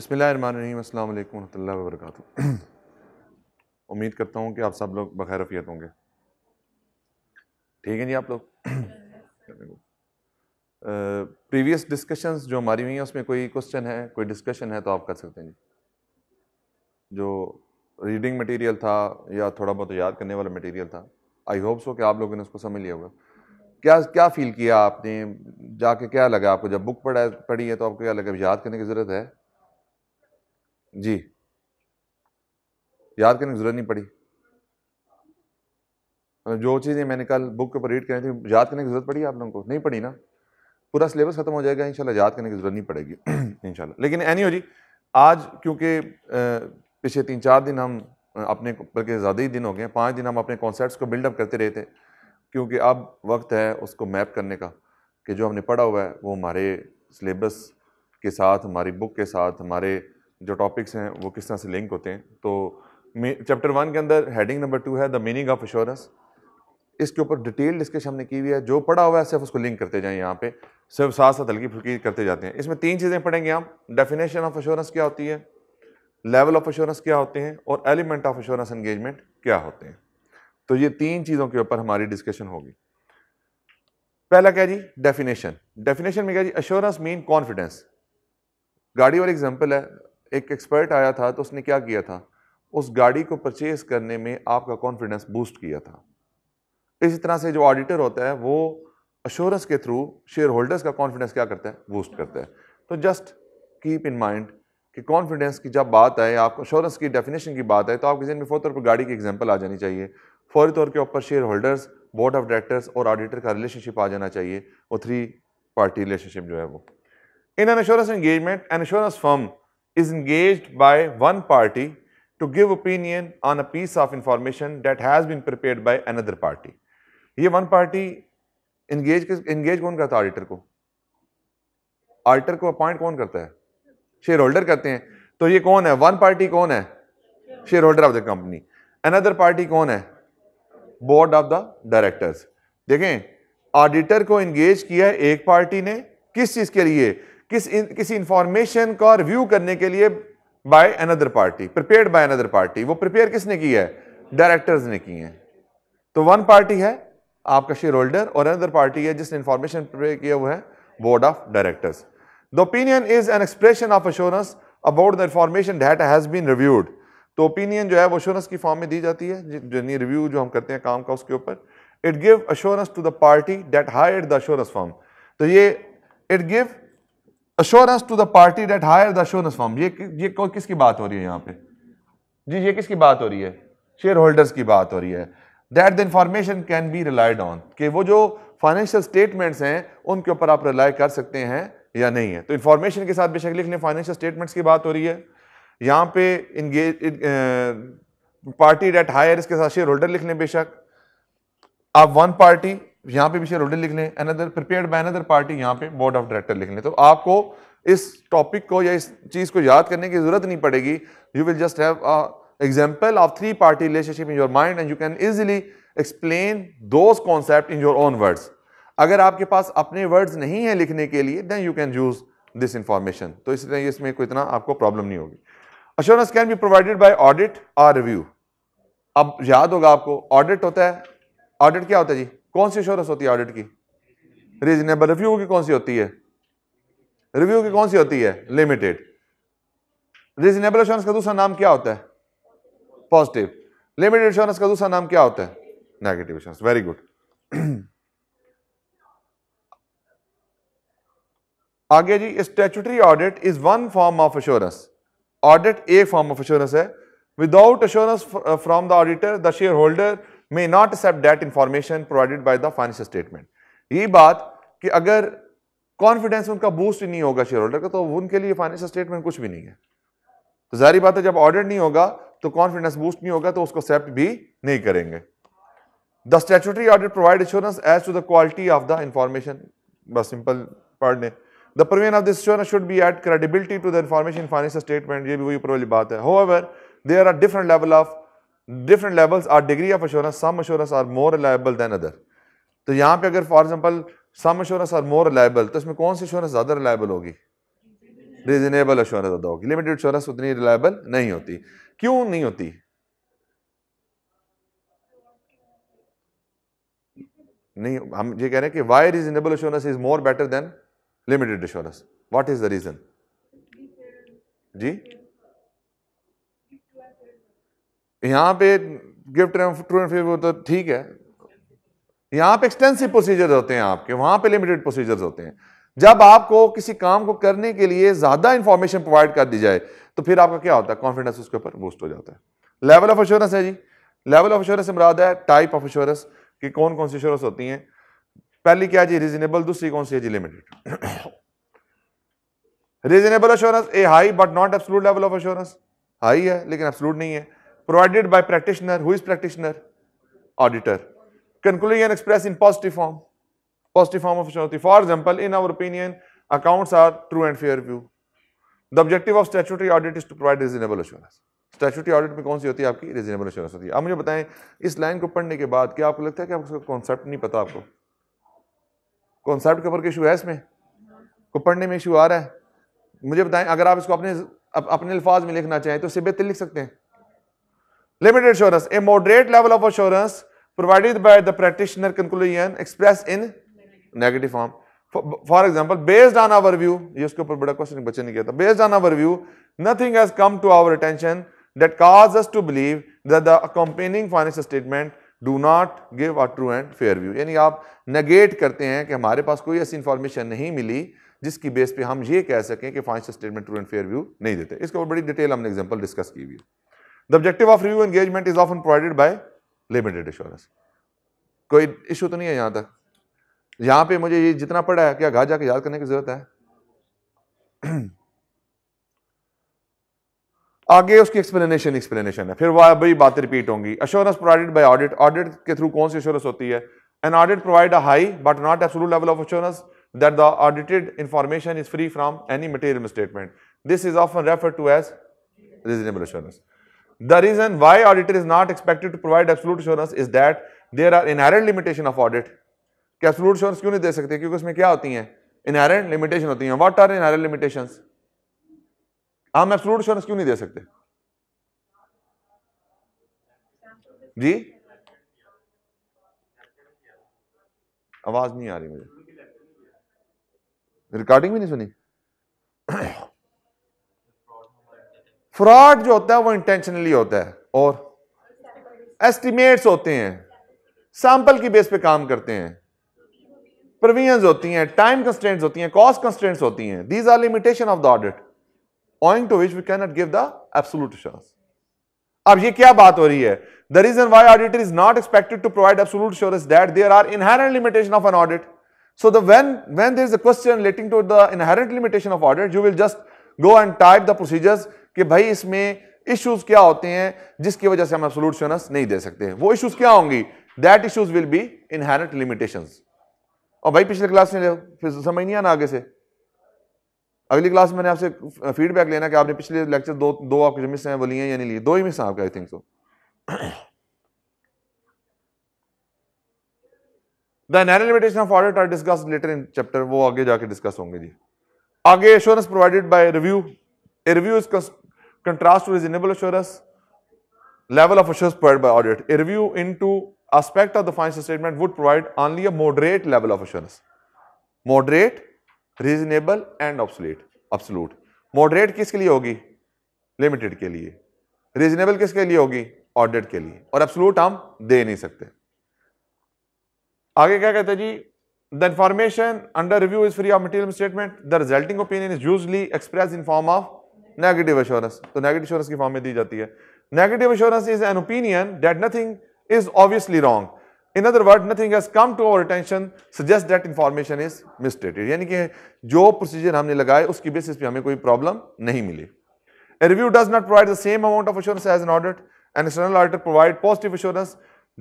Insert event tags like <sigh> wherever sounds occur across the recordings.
अस्सलाम वालेकुम वरहमल वर्क उम्मीद करता हूँ कि आप सब लोग बखैरफियत होंगे ठीक है जी आप लोग प्रीवियस डिस्कशंस जो हमारी हुई हैं उसमें कोई क्वेश्चन है कोई डिस्कशन है तो आप कर सकते हैं जी जो रीडिंग मटेरियल था या थोड़ा बहुत याद करने वाला मटेरियल था आई होप सो कि आप लोगों ने उसको समझ लिया होगा क्या क्या फ़ील किया आपने जाके क्या लगा आपको जब बुक पढ़ा पढ़ी है तो आपको क्या लगा याद करने की ज़रूरत है जी याद करने की जरूरत नहीं पड़ी मतलब जो चीज़ें मैंने कल बुक के ऊपर रीड करी थी याद करने की जरूरत पड़ी आप लोगों को नहीं पड़ी ना पूरा सिलेबस खत्म हो जाएगा इंशाल्लाह याद करने की जरूरत नहीं पड़ेगी <clears throat> इंशाल्लाह लेकिन एनी हो जी आज क्योंकि पिछले तीन चार दिन हम अपने बल्कि ज़्यादा ही दिन हो गए पाँच दिन हम अपने कॉन्सेप्ट को बिल्डअप करते रहे थे क्योंकि अब वक्त है उसको मैप करने का कि जो हमने पढ़ा हुआ है वो हमारे सिलेबस के साथ हमारी बुक के साथ हमारे जो टॉपिक्स हैं वो किस तरह से लिंक होते हैं तो चैप्टर वन के अंदर हेडिंग नंबर टू है द मीनिंग ऑफ एश्योरेंस इसके ऊपर डिटेल डिस्कशन हमने की हुई है जो पढ़ा हुआ है सिर्फ उसको लिंक करते जाएं यहाँ पे सिर्फ साथ साथ हल्की फुल्की करते जाते हैं इसमें तीन चीज़ें पढ़ेंगे हम डेफिनेशन ऑफ एश्योरेंस क्या होती है लेवल ऑफ एश्योरेंस क्या होते हैं और एलिमेंट ऑफ एश्योरेंस एंगेजमेंट क्या होते हैं तो ये तीन चीज़ों के ऊपर हमारी डिस्कशन होगी पहला क्या जी डेफिनेशन डेफिनेशन में क्या जी अश्योरेंस मीन कॉन्फिडेंस गाड़ी वाली एग्जाम्पल है एक एक्सपर्ट आया था तो उसने क्या किया था उस गाड़ी को परचेज करने में आपका कॉन्फिडेंस बूस्ट किया था इसी तरह से जो ऑडिटर होता है वो अश्योरेंस के थ्रू शेयर होल्डर्स का कॉन्फिडेंस क्या करता है बूस्ट करता है तो जस्ट कीप इन माइंड कि कॉन्फिडेंस की जब बात आए आपको अश्योरेंस की डेफिनेशन की बात आए तो आपके जहन में फौरी तौर पर गाड़ी की एग्जाम्पल आ जानी चाहिए फौरी तौर के ऊपर share holders board of directors और ऑडिटर का रिलेशनशिप आ जाना चाहिए वो थ्री पार्टी रिलेशनशिप जो है वो in an assurance engagement an assurance firm is engaged by one party to give opinion on a piece of information that has been prepared by another party. ये one party engage engage कौन करता है auditor को auditor को appoint कौन करता है share holder करते हैं तो ये कौन है वन पार्टी कौन है share holder of the company another party कौन है बोर्ड ऑफ द डायरेक्टर्स देखें ऑडिटर को इंगेज किया है एक पार्टी ने किस चीज के लिए किस इन, किसी इंफॉर्मेशन का रिव्यू करने के लिए by another party prepared by another party वो प्रिपेयर किसने की है डायरेक्टर्स ने की है तो वन पार्टी है आपका शेयर होल्डर और अनदर पार्टी है जिसने इंफॉर्मेशन प्रिपेयर किया हुआ है board of directors the opinion is an expression of assurance about the information that has been reviewed तो ओपिनियन जो है वो अश्योरेंस की फॉर्म में दी जाती है यानी रिव्यू जो हम करते हैं काम का उसके ऊपर it give assurance to the party that hire the assurance firm तो ये it give assurance to the party that hire the assurance firm ये ये किसकी बात हो रही है यहाँ पे जी ये किसकी बात हो रही है शेयर होल्डर्स की बात हो रही है that the information can be relied on कि वो जो फाइनेंशियल स्टेटमेंट्स हैं उनके ऊपर आप रिलाई कर सकते हैं या नहीं है तो इन्फॉर्मेशन के साथ बेशक लिख लें फाइनेंशियल स्टेटमेंट्स की बात हो रही है यहाँ पे इंगेज पार्टी डेट हायर इसके साथ शेयर होल्डर लिख लें बेशक आप वन पार्टी यहाँ पे भी शेयर होल्डर लिख लें another prepared by another party यहाँ पे बोर्ड ऑफ डायरेक्टर लिख लें तो आपको इस टॉपिक को या इस चीज़ को याद करने की जरूरत नहीं पड़ेगी you will just have example of three party relationship in your mind and you can easily explain those concept in your own words अगर आपके पास अपने वर्ड्स नहीं है लिखने के लिए then you can use this information तो इस तरह इसमें कोई इतना आपको प्रॉब्लम नहीं होगी assurance can be provided by audit और रिव्यू अब याद होगा आपको ऑडिट होता है ऑडिट क्या होता है जी कौन सी एश्योरेंस होती है ऑडिट की रीजनेबल रिव्यू की कौन सी होती है रिव्यू की कौन सी होती है लिमिटेड रीजनेबल इंश्योरेंस का दूसरा नाम क्या होता है पॉजिटिव लिमिटेड एश्योरेंस का दूसरा नाम क्या होता है नेगेटिव एश्योरेंस वेरी गुड आगे जी statutory audit is one form of insurance audit a form of assurance है without assurance from the auditor the share holder may not accept that information provided by the financial statement ये बात कि अगर confidence उनका boost ही नहीं होगा share holder का तो उनके लिए फाइनेंशियल स्टेटमेंट कुछ भी नहीं है तो जारी बात है जब ऑर्डर नहीं होगा तो कॉन्फिडेंस बूस्ट नहीं होगा तो उसको एक्सेप्ट भी नहीं करेंगे द स्टेचुटरी ऑर्डर provide assurance as to the quality of the information बस सिंपल पढ़ ने the provision of this assurance should be add credibility to the information financial statement ये भी वही वाली बात है however there are different level of different levels or degree of assurance some assurance are more reliable than other तो यहाँ पे अगर for example some assurance are more reliable तो इसमें कौन सी अश्योरेंस ज़्यादा रिलायबल होगी रीजनेबल अश्योरेंस ज़्यादा होगी लिमिटेड अश्योरेंस उतनी रिलायबल नहीं होती क्यों नहीं होती नहीं हम ये कह रहे हैं कि why reasonable assurance is more better than limited assurance what is the reason जी यहाँ पे गिफ्ट ट्रू एंड फेवर तो ठीक है यहाँ पे एक्सटेंसिव प्रोसीजर होते हैं आपके वहां पे लिमिटेड प्रोसीजर्स होते हैं जब आपको किसी काम को करने के लिए ज्यादा इंफॉर्मेशन प्रोवाइड कर दी जाए तो फिर आपका क्या होता है कॉन्फिडेंस उसके ऊपर बूस्ट हो जाता है लेवल ऑफ एश्योरेंस है जी लेवल ऑफ एश्योरेंस मराद है टाइप ऑफ एश्योरेंस की कौन कौन सी एश्योरेंस होती है पहली क्या जी रीजनेबल दूसरी कौन सी है जी limited reasonable assurance a high but not absolute level of assurance high है लेकिन एब्सोलूट नहीं है provided by practitioner. Who is practitioner? Auditor. Concluding and express in positive form. Positive form of Shauti. For example, in our opinion, accounts are true and fair view. The objective of statutory audit is to provide reasonable assurance. Statutory audit में कौन सी होती है आपकी reasonable assurance होती है आप मुझे बताएं इस लाइन को पढ़ने के बाद क्या आपको लगता है कि आपको कॉन्सेप्ट नहीं पता आपको कॉन्सेप्ट के ऊपर के इशू है इसमें को पढ़ने में इशू आ रहा है मुझे बताएं अगर आप इसको अपने अपने अल्फाज में लिखना चाहें तो सिबे तिल लिख सकते हैं Limited assurance, a moderate level of assurance provided by the practitioner conclusion expressed in negative form. For example based on our view ये उसके ऊपर बड़ा क्वेश्चन बच्चे ने किया था based on our view nothing has come to our attention that cause us to believe that the accompanying financial statement do not give a true and fair view यानी आप नेगेट करते हैं कि हमारे पास कोई ऐसी इंफॉर्मेशन नहीं मिली जिसकी बेस पे हम ये कह सकें कि financial statement true and fair view नहीं देते इसके ऊपर बड़ी डिटेल हमने एग्जाम्पल डिस्कस की हुई the objective of review engagement is often provided by limited assurance कोई इशू तो नहीं है यहां तक यहां पे मुझे ये जितना पड़ा है क्या घर जाके याद करने की जरूरत है <clears throat> आगे उसकी एक्सप्लेनेशन एक्सप्लेनेशन है फिर वह भी बातें रिपीट होंगी assurance provided by audit audit के थ्रू कौन सी अश्योरेंस होती है an audit provide a high but not absolute level of assurance that the audited information is free from any material statement this is often refer to as reasonable assurance The reason why auditor is not expected to provide absolute assurance is that there are inherent limitation of audit. कि absolute assurance क्यों नहीं दे सकते क्योंकि उसमें क्या होती हैं inherent limitation होती हैं What are inherent limitations? हम absolute assurance क्यों नहीं दे सकते जी आवाज नहीं आ रही मुझे रिकॉर्डिंग भी नहीं सुनी फ्रॉड जो होता है वो इंटेंशनली होता है और एस्टिमेट्स होते हैं सैंपल की बेस पे काम करते हैं प्रोविजंस होती हैं टाइम कंस्टेंट्स होती हैं कॉस्ट कंस्टेंट्स होती हैं these are limitation of the audit owing to which we can not give the absolute assurance अब ये क्या बात हो रही है the reason why auditor is not expected to provide absolute assurance that there are inherent limitation of an audit so the when when there is a question relating to the inherent limitation of audit you will just go and type the procedures कि भाई इसमें issues क्या होते हैं जिसकी वजह से हम सोल्यूशन नहीं दे सकते वो इश्यूज क्या होंगी that issues will be inherent limitation और भाई पिछले क्लास में फिर समझ नहीं आना आगे से अगली क्लास में मैंने आपसे फीडबैक लेना कि आपने पिछले लेक्चर दो दो आपके जो मिस हैं वो लिए हैं या नहीं लिए दो ही मिस हैं आपके I think so the limitation of audit are discuss later in chapter वो आगे जाके डिस्कस होंगे जी आगे assurance provided by review a review is contrast to reasonable assurance, level of assurance provided by audit. A review into aspect of the financial statement would provide only a moderate level of assurance. Moderate, reasonable and obsolete, absolute. Moderate किसके liye hogi? Limited ke liye. Reasonable किसके लिए होगी audit के लिए और absolute हम दे नहीं सकते आगे क्या कहते हैं ji? The information under review is free of material statement. The resulting opinion is usually expressed in form of negative assurance तो नेगेटिव अश्योरेंस की फॉर्म में दी जाती है negative assurance is an opinion that nothing is obviously wrong in other word nothing has come to our attention suggest that information is misstated यानी कि जो procedure हमने लगाए उसकी बेसिस पे हमें कोई प्रॉब्लम नहीं मिली a review does not provide the same amount of assurance as an audit and external auditor provide positive assurance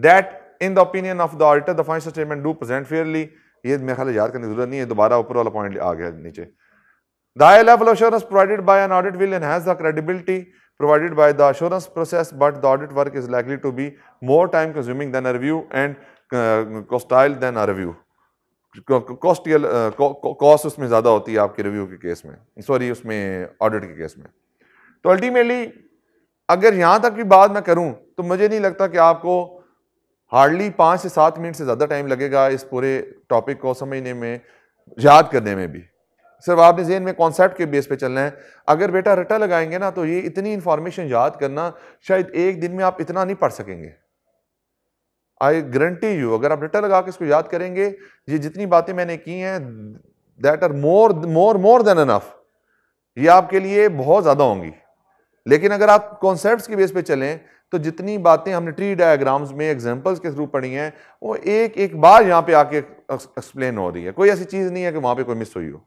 that in the opinion of the auditor the financial statement do present fairly ये मेरे ख्याल याद करने की जरूरत नहीं है दोबारा ऊपर वाला पॉइंट आ गया नीचे The high level of assurance provided by an audit will enhance the credibility provided by the assurance process, but the audit work is likely to be more time consuming than a review and uh, costile than a review. Costly cost उसमें ज़्यादा होती है आपके review के case में sorry उसमें audit के case में तो अल्टीमेटली अगर यहाँ तक की बात मैं करूँ तो मुझे नहीं लगता कि आपको हार्डली पाँच से सात मिनट से ज़्यादा टाइम लगेगा इस पूरे टॉपिक को समझने में याद करने में भी सिर्फ आपने जेन में कॉन्सेप्ट के बेस पे चलना है अगर बेटा रटा लगाएंगे ना तो ये इतनी इन्फॉर्मेशन याद करना शायद एक दिन में आप इतना नहीं पढ़ सकेंगे आई गारंटी यू अगर आप रटा लगा के इसको याद करेंगे ये जितनी बातें मैंने की हैं that are more more more than enough ये आपके लिए बहुत ज़्यादा होंगी लेकिन अगर आप कॉन्सेप्ट के बेस पे चलें तो जितनी बातें हमने ट्री डायग्राम्स में एग्जांपल्स के थ्रू पढ़ी हैं वो एक एक बार यहाँ पे आके एक्सप्लेन हो रही है कोई ऐसी चीज़ नहीं है कि वहाँ पे कोई मिस हुई हो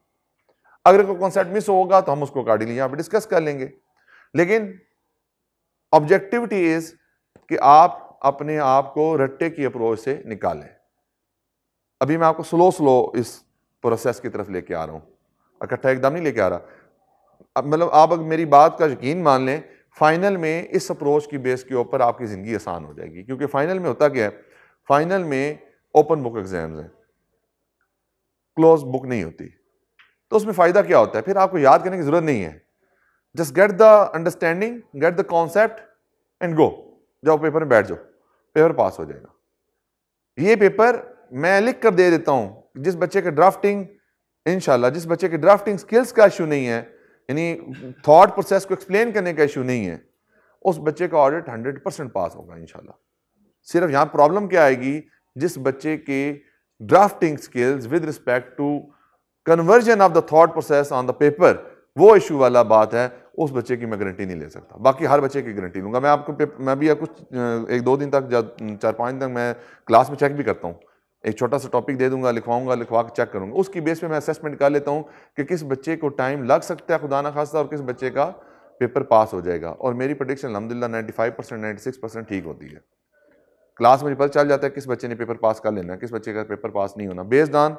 अगर कोई कॉन्सेप्ट मिस होगा तो हम उसको कार्डिली यहाँ पर डिस्कस कर लेंगे लेकिन ऑब्जेक्टिविटी इज कि आप अपने आप को रट्टे की अप्रोच से निकालें अभी मैं आपको स्लो स्लो इस प्रोसेस की तरफ लेके आ रहा हूं इकट्ठा एकदम नहीं लेके आ रहा मतलब आप अगर मेरी बात का यकीन मान लें फाइनल में इस अप्रोच की बेस के ऊपर आपकी ज़िंदगी आसान हो जाएगी क्योंकि फाइनल में होता क्या है फाइनल में ओपन बुक एग्ज़ाम्स हैं क्लोज बुक नहीं होती तो उसमें फ़ायदा क्या होता है फिर आपको याद करने की ज़रूरत नहीं है just get the understanding get the concept and go जाओ पेपर में बैठ जाओ पेपर पास हो जाएगा ये पेपर मैं लिख कर दे देता हूँ जिस बच्चे के ड्राफ्टिंग इनशाला जिस बच्चे के ड्राफ्टिंग स्किल्स का इशू नहीं है यानी थाट प्रोसेस को एक्सप्लेन करने का इशू नहीं है उस बच्चे का ऑडिट हंड्रेड परसेंट पास होगा इन सिर्फ यहाँ प्रॉब्लम क्या आएगी जिस बच्चे के drafting skills with respect to conversion of the thought process on the paper वो इशू वाला बात है उस बच्चे की मैं गारंटी नहीं ले सकता बाकी हर बच्चे की गारंटी लूंगा मैं आपको मैं भी कुछ एक दो दिन तक चार पाँच दिन तक मैं क्लास में चेक भी करता हूँ एक छोटा सा टॉपिक दे दूंगा लिखवाऊंगा लिखवा के चेक करूंगा उसकी बेस पे मैं असेसमेंट कर लेता हूँ कि किस बच्चे को टाइम लग सकता है खुदा ना खासा और किस बच्चे का पेपर पास हो जाएगा और मेरी प्रडिक्शन अलहमदिल्ला ninety five percent ninety six percent ठीक होती है क्लास में पता चल जाता है किस बच्चे ने पेपर पास कर लेना किस बच्चे का पेपर पास नहीं होना बेस्ड ऑन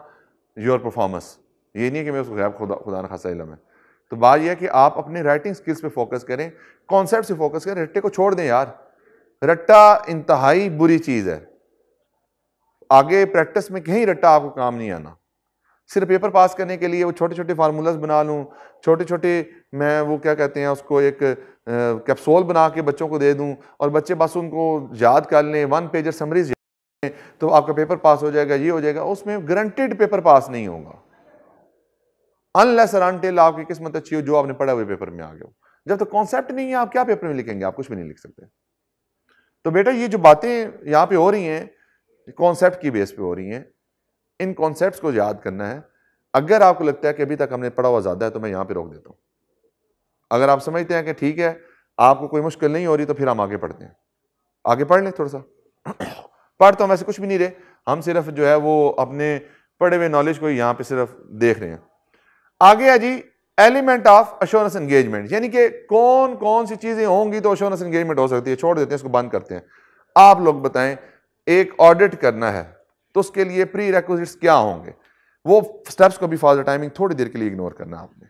योर परफॉर्मेंस ये नहीं है कि मैं उसको गैब खुदा खुदा खासा इलम है तो बात यह है कि आप अपने राइटिंग स्किल्स पे फोकस करें कॉन्सेप्ट से फोकस करें रट्टे को छोड़ दें यार रट्टा इंतहाई बुरी चीज़ है आगे प्रैक्टिस में कहीं रट्टा आपको काम नहीं आना सिर्फ पेपर पास करने के लिए वो छोटे छोटे फार्मूलाज बना लूँ छोटे छोटे मैं वो क्या कहते हैं उसको एक कैप्सूल बना के बच्चों को दे दूँ और बच्चे बस उनको याद कर लें वन पेजर समरीज तो आपका पेपर पास हो जाएगा ये हो जाएगा उसमें ग्रंटेड पेपर पास नहीं होगा अनलेस अरानटेल आपकी किस्मत अच्छी हो जो आपने पढ़ा हुए पेपर में आ गया हो जब तक तो कॉन्सेप्ट नहीं है आप क्या पेपर में लिखेंगे आप कुछ भी नहीं लिख सकते तो बेटा ये जो बातें यहाँ पे हो रही हैं कॉन्सेप्ट की बेस पे हो रही हैं इन कॉन्सेप्ट को याद करना है अगर आपको लगता है कि अभी तक हमने पढ़ा हुआ ज़्यादा है तो मैं यहाँ पे रोक देता हूँ अगर आप समझते हैं कि ठीक है आपको कोई मुश्किल नहीं हो रही तो फिर हम आगे पढ़ते हैं आगे पढ़ लें थोड़ा सा पढ़ तो हम ऐसे कुछ भी नहीं रहे हम सिर्फ जो है वो अपने पढ़े हुए नॉलेज को यहाँ पे सिर्फ देख रहे हैं आगे है जी एलिमेंट ऑफ अश्योरेंस एंगेजमेंट यानी कि कौन कौन सी चीजें होंगी तो अश्योरेंस एंगेजमेंट हो सकती है छोड़ देते हैं इसको बंद करते हैं आप लोग बताएं एक ऑडिट करना है तो उसके लिए प्री रेक्विजिट्स क्या होंगे वो स्टेप्स को भी फॉर टाइमिंग थोड़ी देर के लिए इग्नोर करना आपने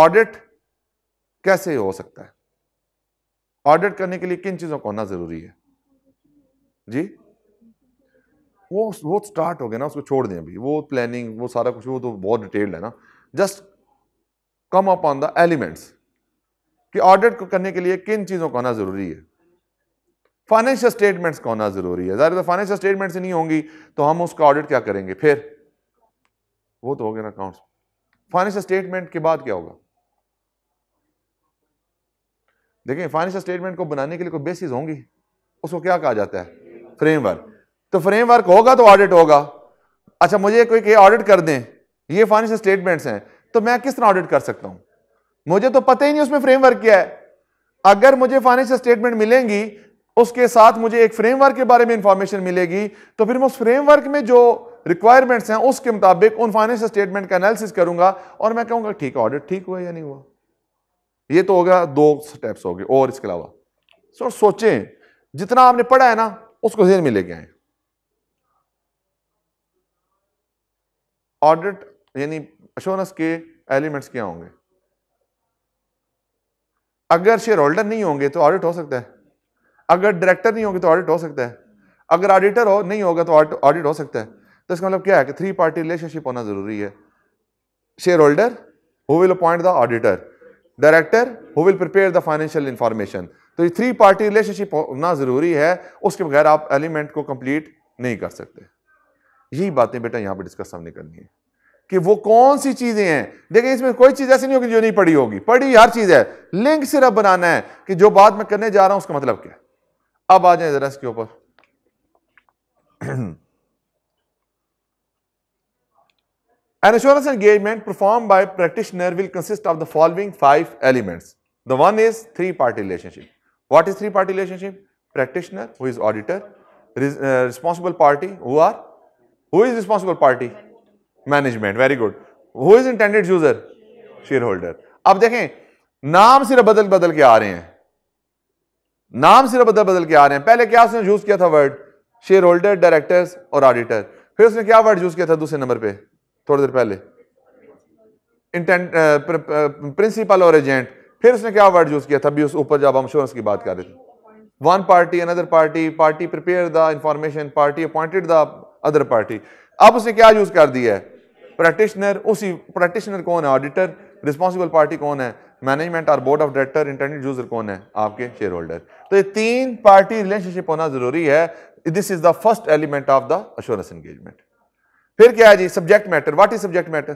ऑडिट कैसे हो सकता है ऑडिट करने के लिए किन चीजों को होना जरूरी है जी वो वो स्टार्ट हो गया ना उसको छोड़ दें अभी वो प्लानिंग वो सारा कुछ वो तो बहुत डिटेल्ड है ना just come up on the elements कि ऑडिट करने के लिए किन चीज़ों का होना ज़रूरी है फाइनेंशियल स्टेटमेंट्स का होना ज़रूरी है ज़ाहिर फाइनेंशियल स्टेटमेंट्स नहीं होंगी तो हम उसका ऑडिट क्या करेंगे फिर वो तो हो गया ना अकाउंट्स फाइनेंशियल स्टेटमेंट के बाद क्या होगा देखिए फाइनेंशियल स्टेटमेंट को बनाने के लिए कोई बेसिस होंगी उसको क्या कहा जाता है फ्रेमवर्क तो फ्रेमवर्क होगा तो ऑडिट होगा अच्छा मुझे कोई ऑडिट कर दें ये फाइनेंशियल स्टेटमेंट्स हैं तो मैं किस तरह ऑडिट कर सकता हूं मुझे तो पता ही नहीं उसमें फ्रेमवर्क क्या है अगर मुझे फाइनेंशियल स्टेटमेंट मिलेंगी उसके साथ मुझे एक फ्रेमवर्क के बारे में इंफॉर्मेशन मिलेगी तो फिर मैं उस फ्रेमवर्क में जो रिक्वायरमेंट्स हैं उसके मुताबिक उन फाइनेंशियल स्टेटमेंट का एनालिसिस करूंगा और मैं कहूंगा ठीक है ऑडिट ठीक हुआ या नहीं हुआ ये तो होगा दो स्टेप्स हो गए और इसके अलावा सो सोचें जितना आपने पढ़ा है ना उसको जेन में लेके आए ऑडिट यानी अशोरेंस के एलिमेंट्स क्या होंगे अगर शेयर होल्डर नहीं होंगे तो ऑडिट हो सकता है अगर डायरेक्टर नहीं होंगे तो ऑडिट हो सकता है अगर ऑडिटर हो नहीं होगा तो ऑडिट हो सकता है तो इसका मतलब क्या है कि थ्री पार्टी रिलेशनशिप होना जरूरी है share holder who will appoint the auditor director who will prepare the financial information तो ये थ्री पार्टी रिलेशनशिप होना जरूरी है उसके बगैर आप एलिमेंट को कंप्लीट नहीं कर सकते यही बातें बेटा यहां पर डिस्कस हमने करनी है कि वो कौन सी चीजें हैं देखिए इसमें कोई चीज ऐसी नहीं होगी जो नहीं पढ़ी होगी पढ़ी हर चीज है लिंक सिर्फ बनाना है कि जो बात मैं करने जा रहा हूं उसका मतलब क्या है अब आ जाए जरा इसके ऊपर an assurance engagement perform by practitioner will consist of the following five elements the one is three party relationship what is three party relationship practitioner who is auditor responsible party who are who is responsible party management very good who is intended user shareholder अब देखें नाम सिर्फ बदल बदल के आ रहे हैं नाम सिर्फ बदल बदल के आ रहे हैं पहले क्या उसने यूज किया था वर्ड शेयर होल्डर डायरेक्टर्स और ऑडिटर फिर उसने क्या वर्ड यूज किया था दूसरे नंबर पे थोड़ी देर पहले इंटेंट प्रिंसिपल और एजेंट फिर उसने क्या वर्ड यूज किया था अभी उस ऊपर जब हम श्योरेंस की बात कर रहे थे one party another party party prepare the information party appointed the other party अब उसने क्या यूज कर दिया है प्रैक्टिशनर उसी प्रैक्टिशनर कौन है ऑडिटर रिस्पॉन्सिबल पार्टी कौन है मैनेजमेंट और board of director internet user कौन है आपके शेयर होल्डर तो ये तीन पार्टी रिलेशनशिप होना जरूरी है this is the first element of the assurance engagement फिर क्या है जी subject matter what is subject matter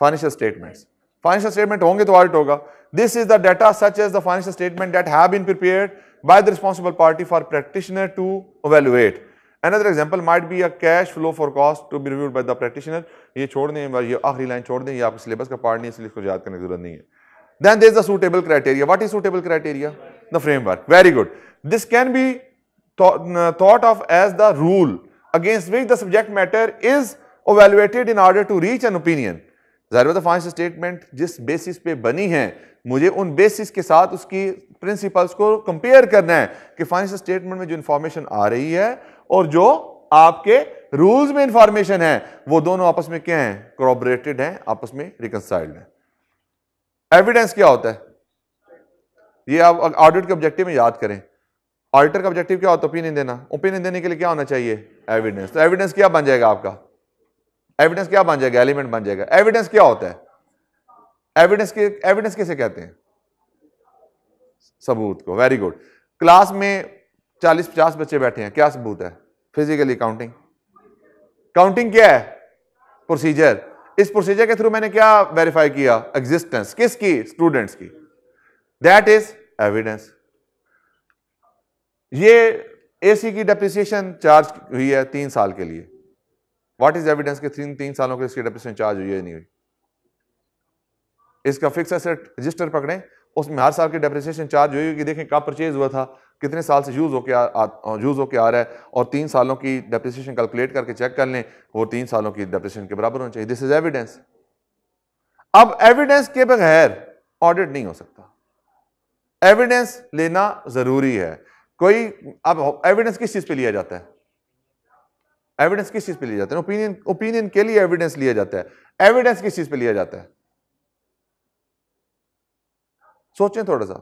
financial statements financial statement होंगे तो ऑडिट होगा this is the data such as the financial statement that have been prepared by the responsible party another example might be a cash flow forecast to be reviewed by the practitioner ये छोड़ दें ये आखिरी line छोड़ दें ये आप syllabus का पार्ट नहीं है इसलिए इसको याद करने की जरूरत नहीं है then there is the suitable criteria what is suitable criteria the framework very good this can be thought of as the rule against which the subject matter is evaluated in order to reach an opinion fine statement जिस basis पे बनी है मुझे उन basis के साथ उसकी principles को कंपेयर करना है कि फाइनेंशियल स्टेटमेंट में जो इंफॉर्मेशन आ रही है और जो आपके रूल्स में इंफॉर्मेशन है वो दोनों आपस में क्या है कॉरबोरेटेड हैं आपस में रिकनसाइल्ड हैं एविडेंस क्या होता है ये आप ऑडिट के ऑब्जेक्टिव में याद करें ऑडिटर का ऑब्जेक्टिव क्या होता है ओपिनियन देना ओपिनियन देने के लिए क्या होना चाहिए एविडेंस तो एविडेंस क्या बन जाएगा आपका एविडेंस क्या बन जाएगा एलिमेंट बन जाएगा एविडेंस क्या होता है एविडेंस के एविडेंस कैसे कहते हैं सबूत को वेरी गुड क्लास में चालीस पचास बच्चे बैठे हैं क्या सबूत है फिजिकली काउंटिंग काउंटिंग क्या है प्रोसीजर इस प्रोसीजर के थ्रू मैंने क्या वेरीफाई किया एग्जिस्टेंस किसकी स्टूडेंट्स की दैट इज एविडेंस ये एसी की डेप्रिसिएशन चार्ज हुई है तीन साल के लिए व्हाट इज एविडेंस के तीन तीन सालों के इसकी डेप्रिसिएशन चार्ज हुई है नहीं हुई इसका फिक्स एसेट रजिस्टर पकड़े उसमें हर साल की डेप्रिसिएशन चार्ज हुई कि देखें कब परचेज हुआ था कितने साल से यूज़ होकर यूज़ होकर आ रहा है और तीन सालों की डेप्रिसिएशन कैलकुलेट करके चेक कर लें वो तीन सालों की डेप्रिसिएशन के बराबर होना चाहिए दिस इज एविडेंस अब एविडेंस के बगैर ऑडिट नहीं हो सकता एविडेंस लेना ज़रूरी है कोई अब एविडेंस किस चीज़ पे लिया जाता है एविडेंस किस चीज़ पे लिया जाता है ओपिनियन ओपिनियन के लिए एविडेंस लिया जाता है एविडेंस किस चीज़ पे लिया जाता है सोचें थोड़ा सा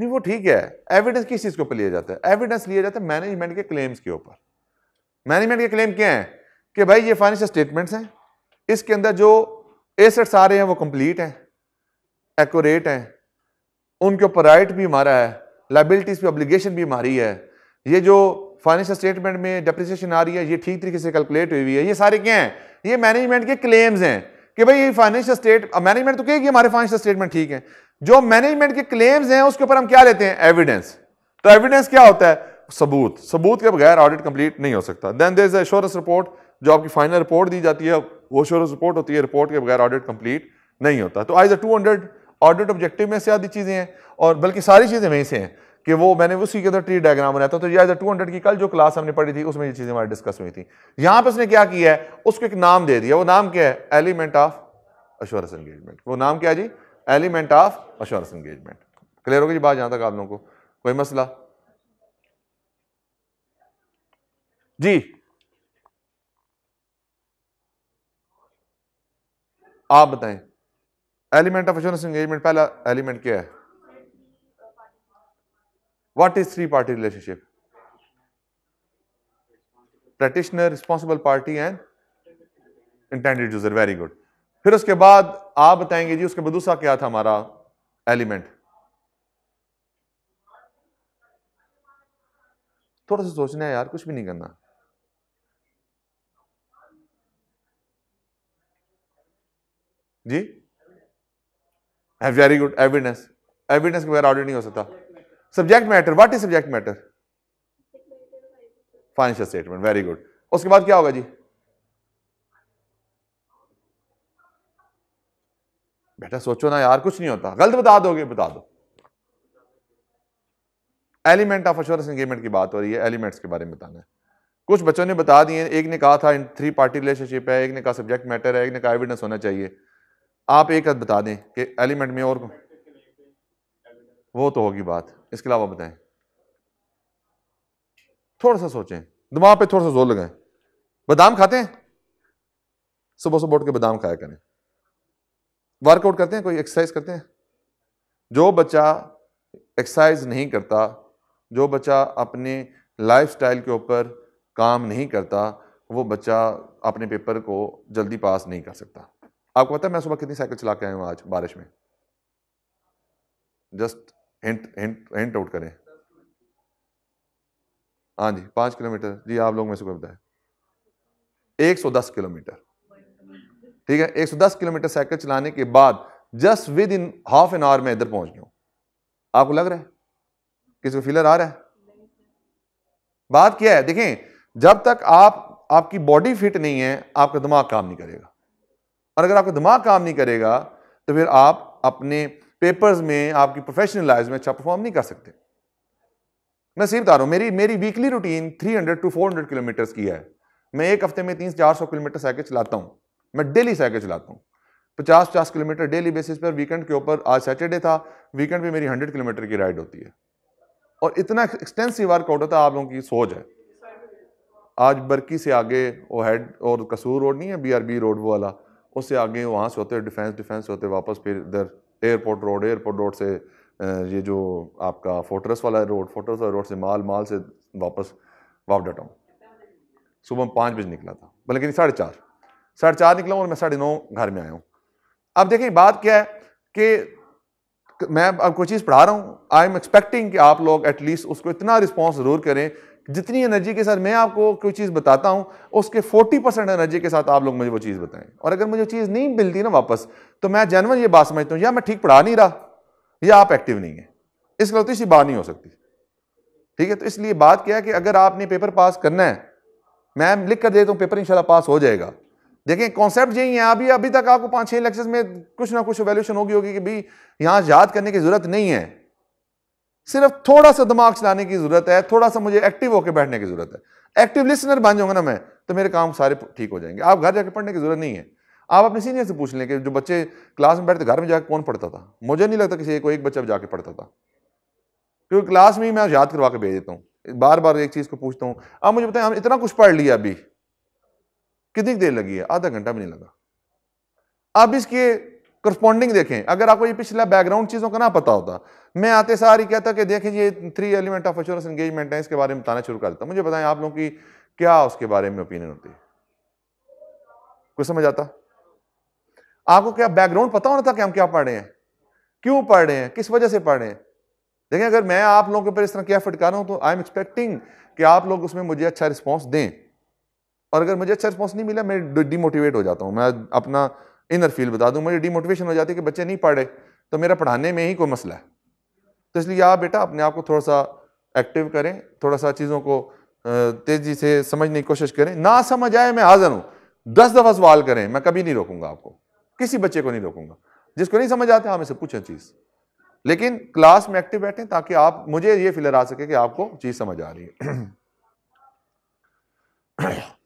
नहीं वो ठीक है एविडेंस किस चीज़ के ऊपर लिया जाता है एविडेंस लिया जाता है मैनेजमेंट के क्लेम्स के ऊपर मैनेजमेंट के क्लेम क्या हैं कि भाई ये फाइनेंशियल स्टेटमेंट्स हैं इसके अंदर जो एसेट्स आ रहे हैं वो कंप्लीट हैं एक्यूरेट हैं उनके ऊपर राइट भी हमारा है लाइबिलिटीज़ पे ऑब्लिगेशन भी हमारी है ये जो फाइनेंशियल स्टेटमेंट में डेप्रिसिएशन आ रही है ये ठीक तरीके से कैलकुलेट हुई हुई है ये सारे क्या हैं ये मैनेजमेंट के क्लेम्स हैं कि भाई ये फाइनेंशियल स्टेट मैनेजमेंट तो कहेगी हमारे फाइनेंशियल स्टेटमेंट ठीक है जो मैनेजमेंट के क्लेम्स हैं उसके ऊपर हम क्या लेते हैं एविडेंस तो एविडेंस क्या होता है सबूत सबूत के बगैर ऑडिट कंप्लीट नहीं हो सकता then there is assurance report जो आपकी फाइनल रिपोर्ट दी जाती है वो एश्योरेंस रिपोर्ट होती है रिपोर्ट के बगैर ऑडिट कंप्लीट नहीं होता तो ISA two hundred audit objective में से आधी चीज़ें हैं और बल्कि सारी चीज़ें वहीं से हैं कि वो मैंने उसी के अंदर ट्री डायग्राम बनाया था तो ये टू हंड्रेड की कल जो क्लास हमने पढ़ी थी उसमें ये चीज़ें हमारी डिस्कस हुई थी यहां पर उसने क्या किया है उसको एक नाम दे दिया वो नाम क्या है एलिमेंट ऑफ एश्योरेंस एंगेजमेंट वो नाम क्या है जी element of assurance engagement clear होगी जी बात जहां तक आप लोगों को कोई मसला जी आप बताएं एलिमेंट ऑफ अश्योरेंस एंगेजमेंट पहला एलिमेंट क्या है what is three party relationship practitioner responsible party and intended user very good फिर उसके बाद आप बताएंगे जी उसके बाद दूसरा क्या था हमारा एलिमेंट थोड़ा सा सोचना है यार कुछ भी नहीं करना जी वेरी गुड एविडेंस एविडेंस के बगैर ऑडिट नहीं हो सकता subject matter what is subject matter financial statement very good उसके बाद क्या होगा जी बेटा सोचो ना यार कुछ नहीं होता गलत बता दोगे बता दो एलिमेंट ऑफ अश्योरेंस एंगेजमेंट की बात हो रही है एलिमेंट्स के बारे में बताना है कुछ बच्चों ने बता दिए एक ने कहा था थ्री पार्टी रिलेशनशिप है एक ने कहा सब्जेक्ट मैटर है एक ने कहा एविडेंस होना चाहिए आप एक हद बता दें कि एलिमेंट में और वो तो होगी बात इसके अलावा बताएं थोड़ा सा सोचें दिमाग पे थोड़ा सा जोर लगाएं बादाम खाते हैं सुबह सुबह उठ के बादाम खाया करें वर्कआउट करते हैं कोई एक्सरसाइज करते हैं जो बच्चा एक्सरसाइज नहीं करता जो बच्चा अपने स्टाइल के ऊपर काम नहीं करता वो बच्चा अपने पेपर को जल्दी पास नहीं कर सकता आपको पता है मैं सुबह कितनी साइकिल चला के आया हूँ आज बारिश में just hint hint hint out करें हाँ जी पाँच किलोमीटर जी आप लोग में से कोई बताए एक सौ दस किलोमीटर ठीक है 110 किलोमीटर साइकिल चलाने के बाद just within half an hour में इधर पहुंच गया आपको लग रहा है किसी को फीलर आ रहा है बात क्या है देखें जब तक आप आपकी बॉडी फिट नहीं है आपका दिमाग काम नहीं करेगा और अगर आपका दिमाग काम नहीं करेगा तो फिर आप अपने पेपर्स में आपकी प्रोफेशनल लाइफ में अच्छा परफॉर्म नहीं कर सकते मैं सिर्फ बता रहा हूं मेरी मेरी वीकली रूटीन 300 टू 400 किलोमीटर्स की है मैं एक हफ्ते में तीन चार सौ किलोमीटर साइकिल चलाता हूं मैं डेली साइकिल चलाता हूँ पचास पचास किलोमीटर डेली बेसिस पर वीकेंड के ऊपर आज सैटरडे था वीकेंड पर मेरी हंड्रेड किलोमीटर की राइड होती है और इतना एक्सटेंसिव वर्कआउट होता है आप लोगों की सोच है आज बरकी से आगे वो हेड और कसूर रोड नहीं है बीआरबी रोड वो वाला उससे आगे वहाँ से होते डिफेंस डिफेंस होते वापस फिर इधर एयरपोर्ट रोड एयरपोर्ट रोड से ये जो आपका फोटरस वाला रोड फोटरस वाला रोड से माल माल से वापस वापडा टाउन सुबह पाँच बजे निकला था बल्कि साढ़े चार साढ़े चार निकला हूँ और मैं साढ़े नौ घर में आया हूँ अब देखें बात क्या है कि मैं अब कोई चीज़ पढ़ा रहा हूँ आई एम एक्सपेक्टिंग कि आप लोग एटलीस्ट उसको इतना रिस्पॉन्स ज़रूर करें जितनी एनर्जी के साथ मैं आपको कोई चीज़ बताता हूँ उसके 40 परसेंट एनर्जी के साथ आप लोग मुझे वो चीज़ बताएं और अगर मुझे चीज़ नहीं मिलती ना वापस तो मैं जनवन ये बात समझता हूँ या मैं ठीक पढ़ा नहीं रहा या आप एक्टिव नहीं है इस गलती सी बात नहीं हो सकती ठीक है तो इसलिए बात क्या है कि अगर आपने पेपर पास करना है मैम लिख कर देता हूँ पेपर इंशाल्लाह पास हो जाएगा देखिए कॉन्सेप्ट यही है अभी अभी तक आपको पांच छह लेक्चर्स में कुछ ना कुछ वैल्यूशन होगी होगी कि भाई यहां याद करने की जरूरत नहीं है सिर्फ थोड़ा सा दिमाग चलाने की जरूरत है थोड़ा सा मुझे एक्टिव होकर बैठने की जरूरत है एक्टिव लिसनर बन जाऊंगा ना मैं तो मेरे काम सारे ठीक हो जाएंगे आप घर जाकर पढ़ने की जरूरत नहीं है आप अपने सीनियर से पूछ लें कि जो बच्चे क्लास में बैठते घर में जाकर कौन पढ़ता था मुझे नहीं लगता किसी को एक बच्चा जाके पढ़ता था क्योंकि क्लास में ही मैं याद करवा के भेज देता हूँ बार बार एक चीज़ को पूछता हूँ आप मुझे बताएं हम इतना कुछ पढ़ लिया अभी कितनी देर लगी है आधा घंटा भी नहीं लगा अब इसके करस्पॉन्डिंग देखें अगर आपको ये पिछला बैकग्राउंड चीज़ों का ना पता होता मैं आते सार ही कहता कि देखें ये three element of assurance engagement है इसके बारे में बताना शुरू कर देता मुझे बताएं आप लोगों की क्या उसके बारे में ओपिनियन होती है कुछ समझ आता आपको क्या बैकग्राउंड पता होना था कि हम क्या पढ़ रहे हैं क्यों पढ़ रहे हैं किस वजह से पढ़ रहे हैं देखें अगर मैं आप लोगों के ऊपर इस तरह क्या एफर्ट हूं तो आई एम एक्सपेक्टिंग कि आप लोग उसमें मुझे अच्छा रिस्पॉन्स दें और अगर मुझे अच्छा रिस्पॉन्स नहीं मिला मैं डिमोटिवेट हो जाता हूँ मैं अपना इनर फील बता दूँ मुझे डिमोटिवेशन हो जाती है कि बच्चे नहीं पढ़े तो मेरा पढ़ाने में ही कोई मसला है तो इसलिए आप बेटा अपने आप को थोड़ा सा एक्टिव करें थोड़ा सा चीज़ों को तेज़ी से समझने की कोशिश करें ना समझ आए मैं हाजिर हूँ दस दफ़ा सवाल करें मैं कभी नहीं रोकूंगा आपको किसी बच्चे को नहीं रोकूंगा जिसको नहीं समझ आते हम इसे पूछें चीज़ लेकिन क्लास में एक्टिव बैठें ताकि आप मुझे ये फिलर आ सके कि आपको चीज़ समझ आ रही है <clears throat> अच्छा।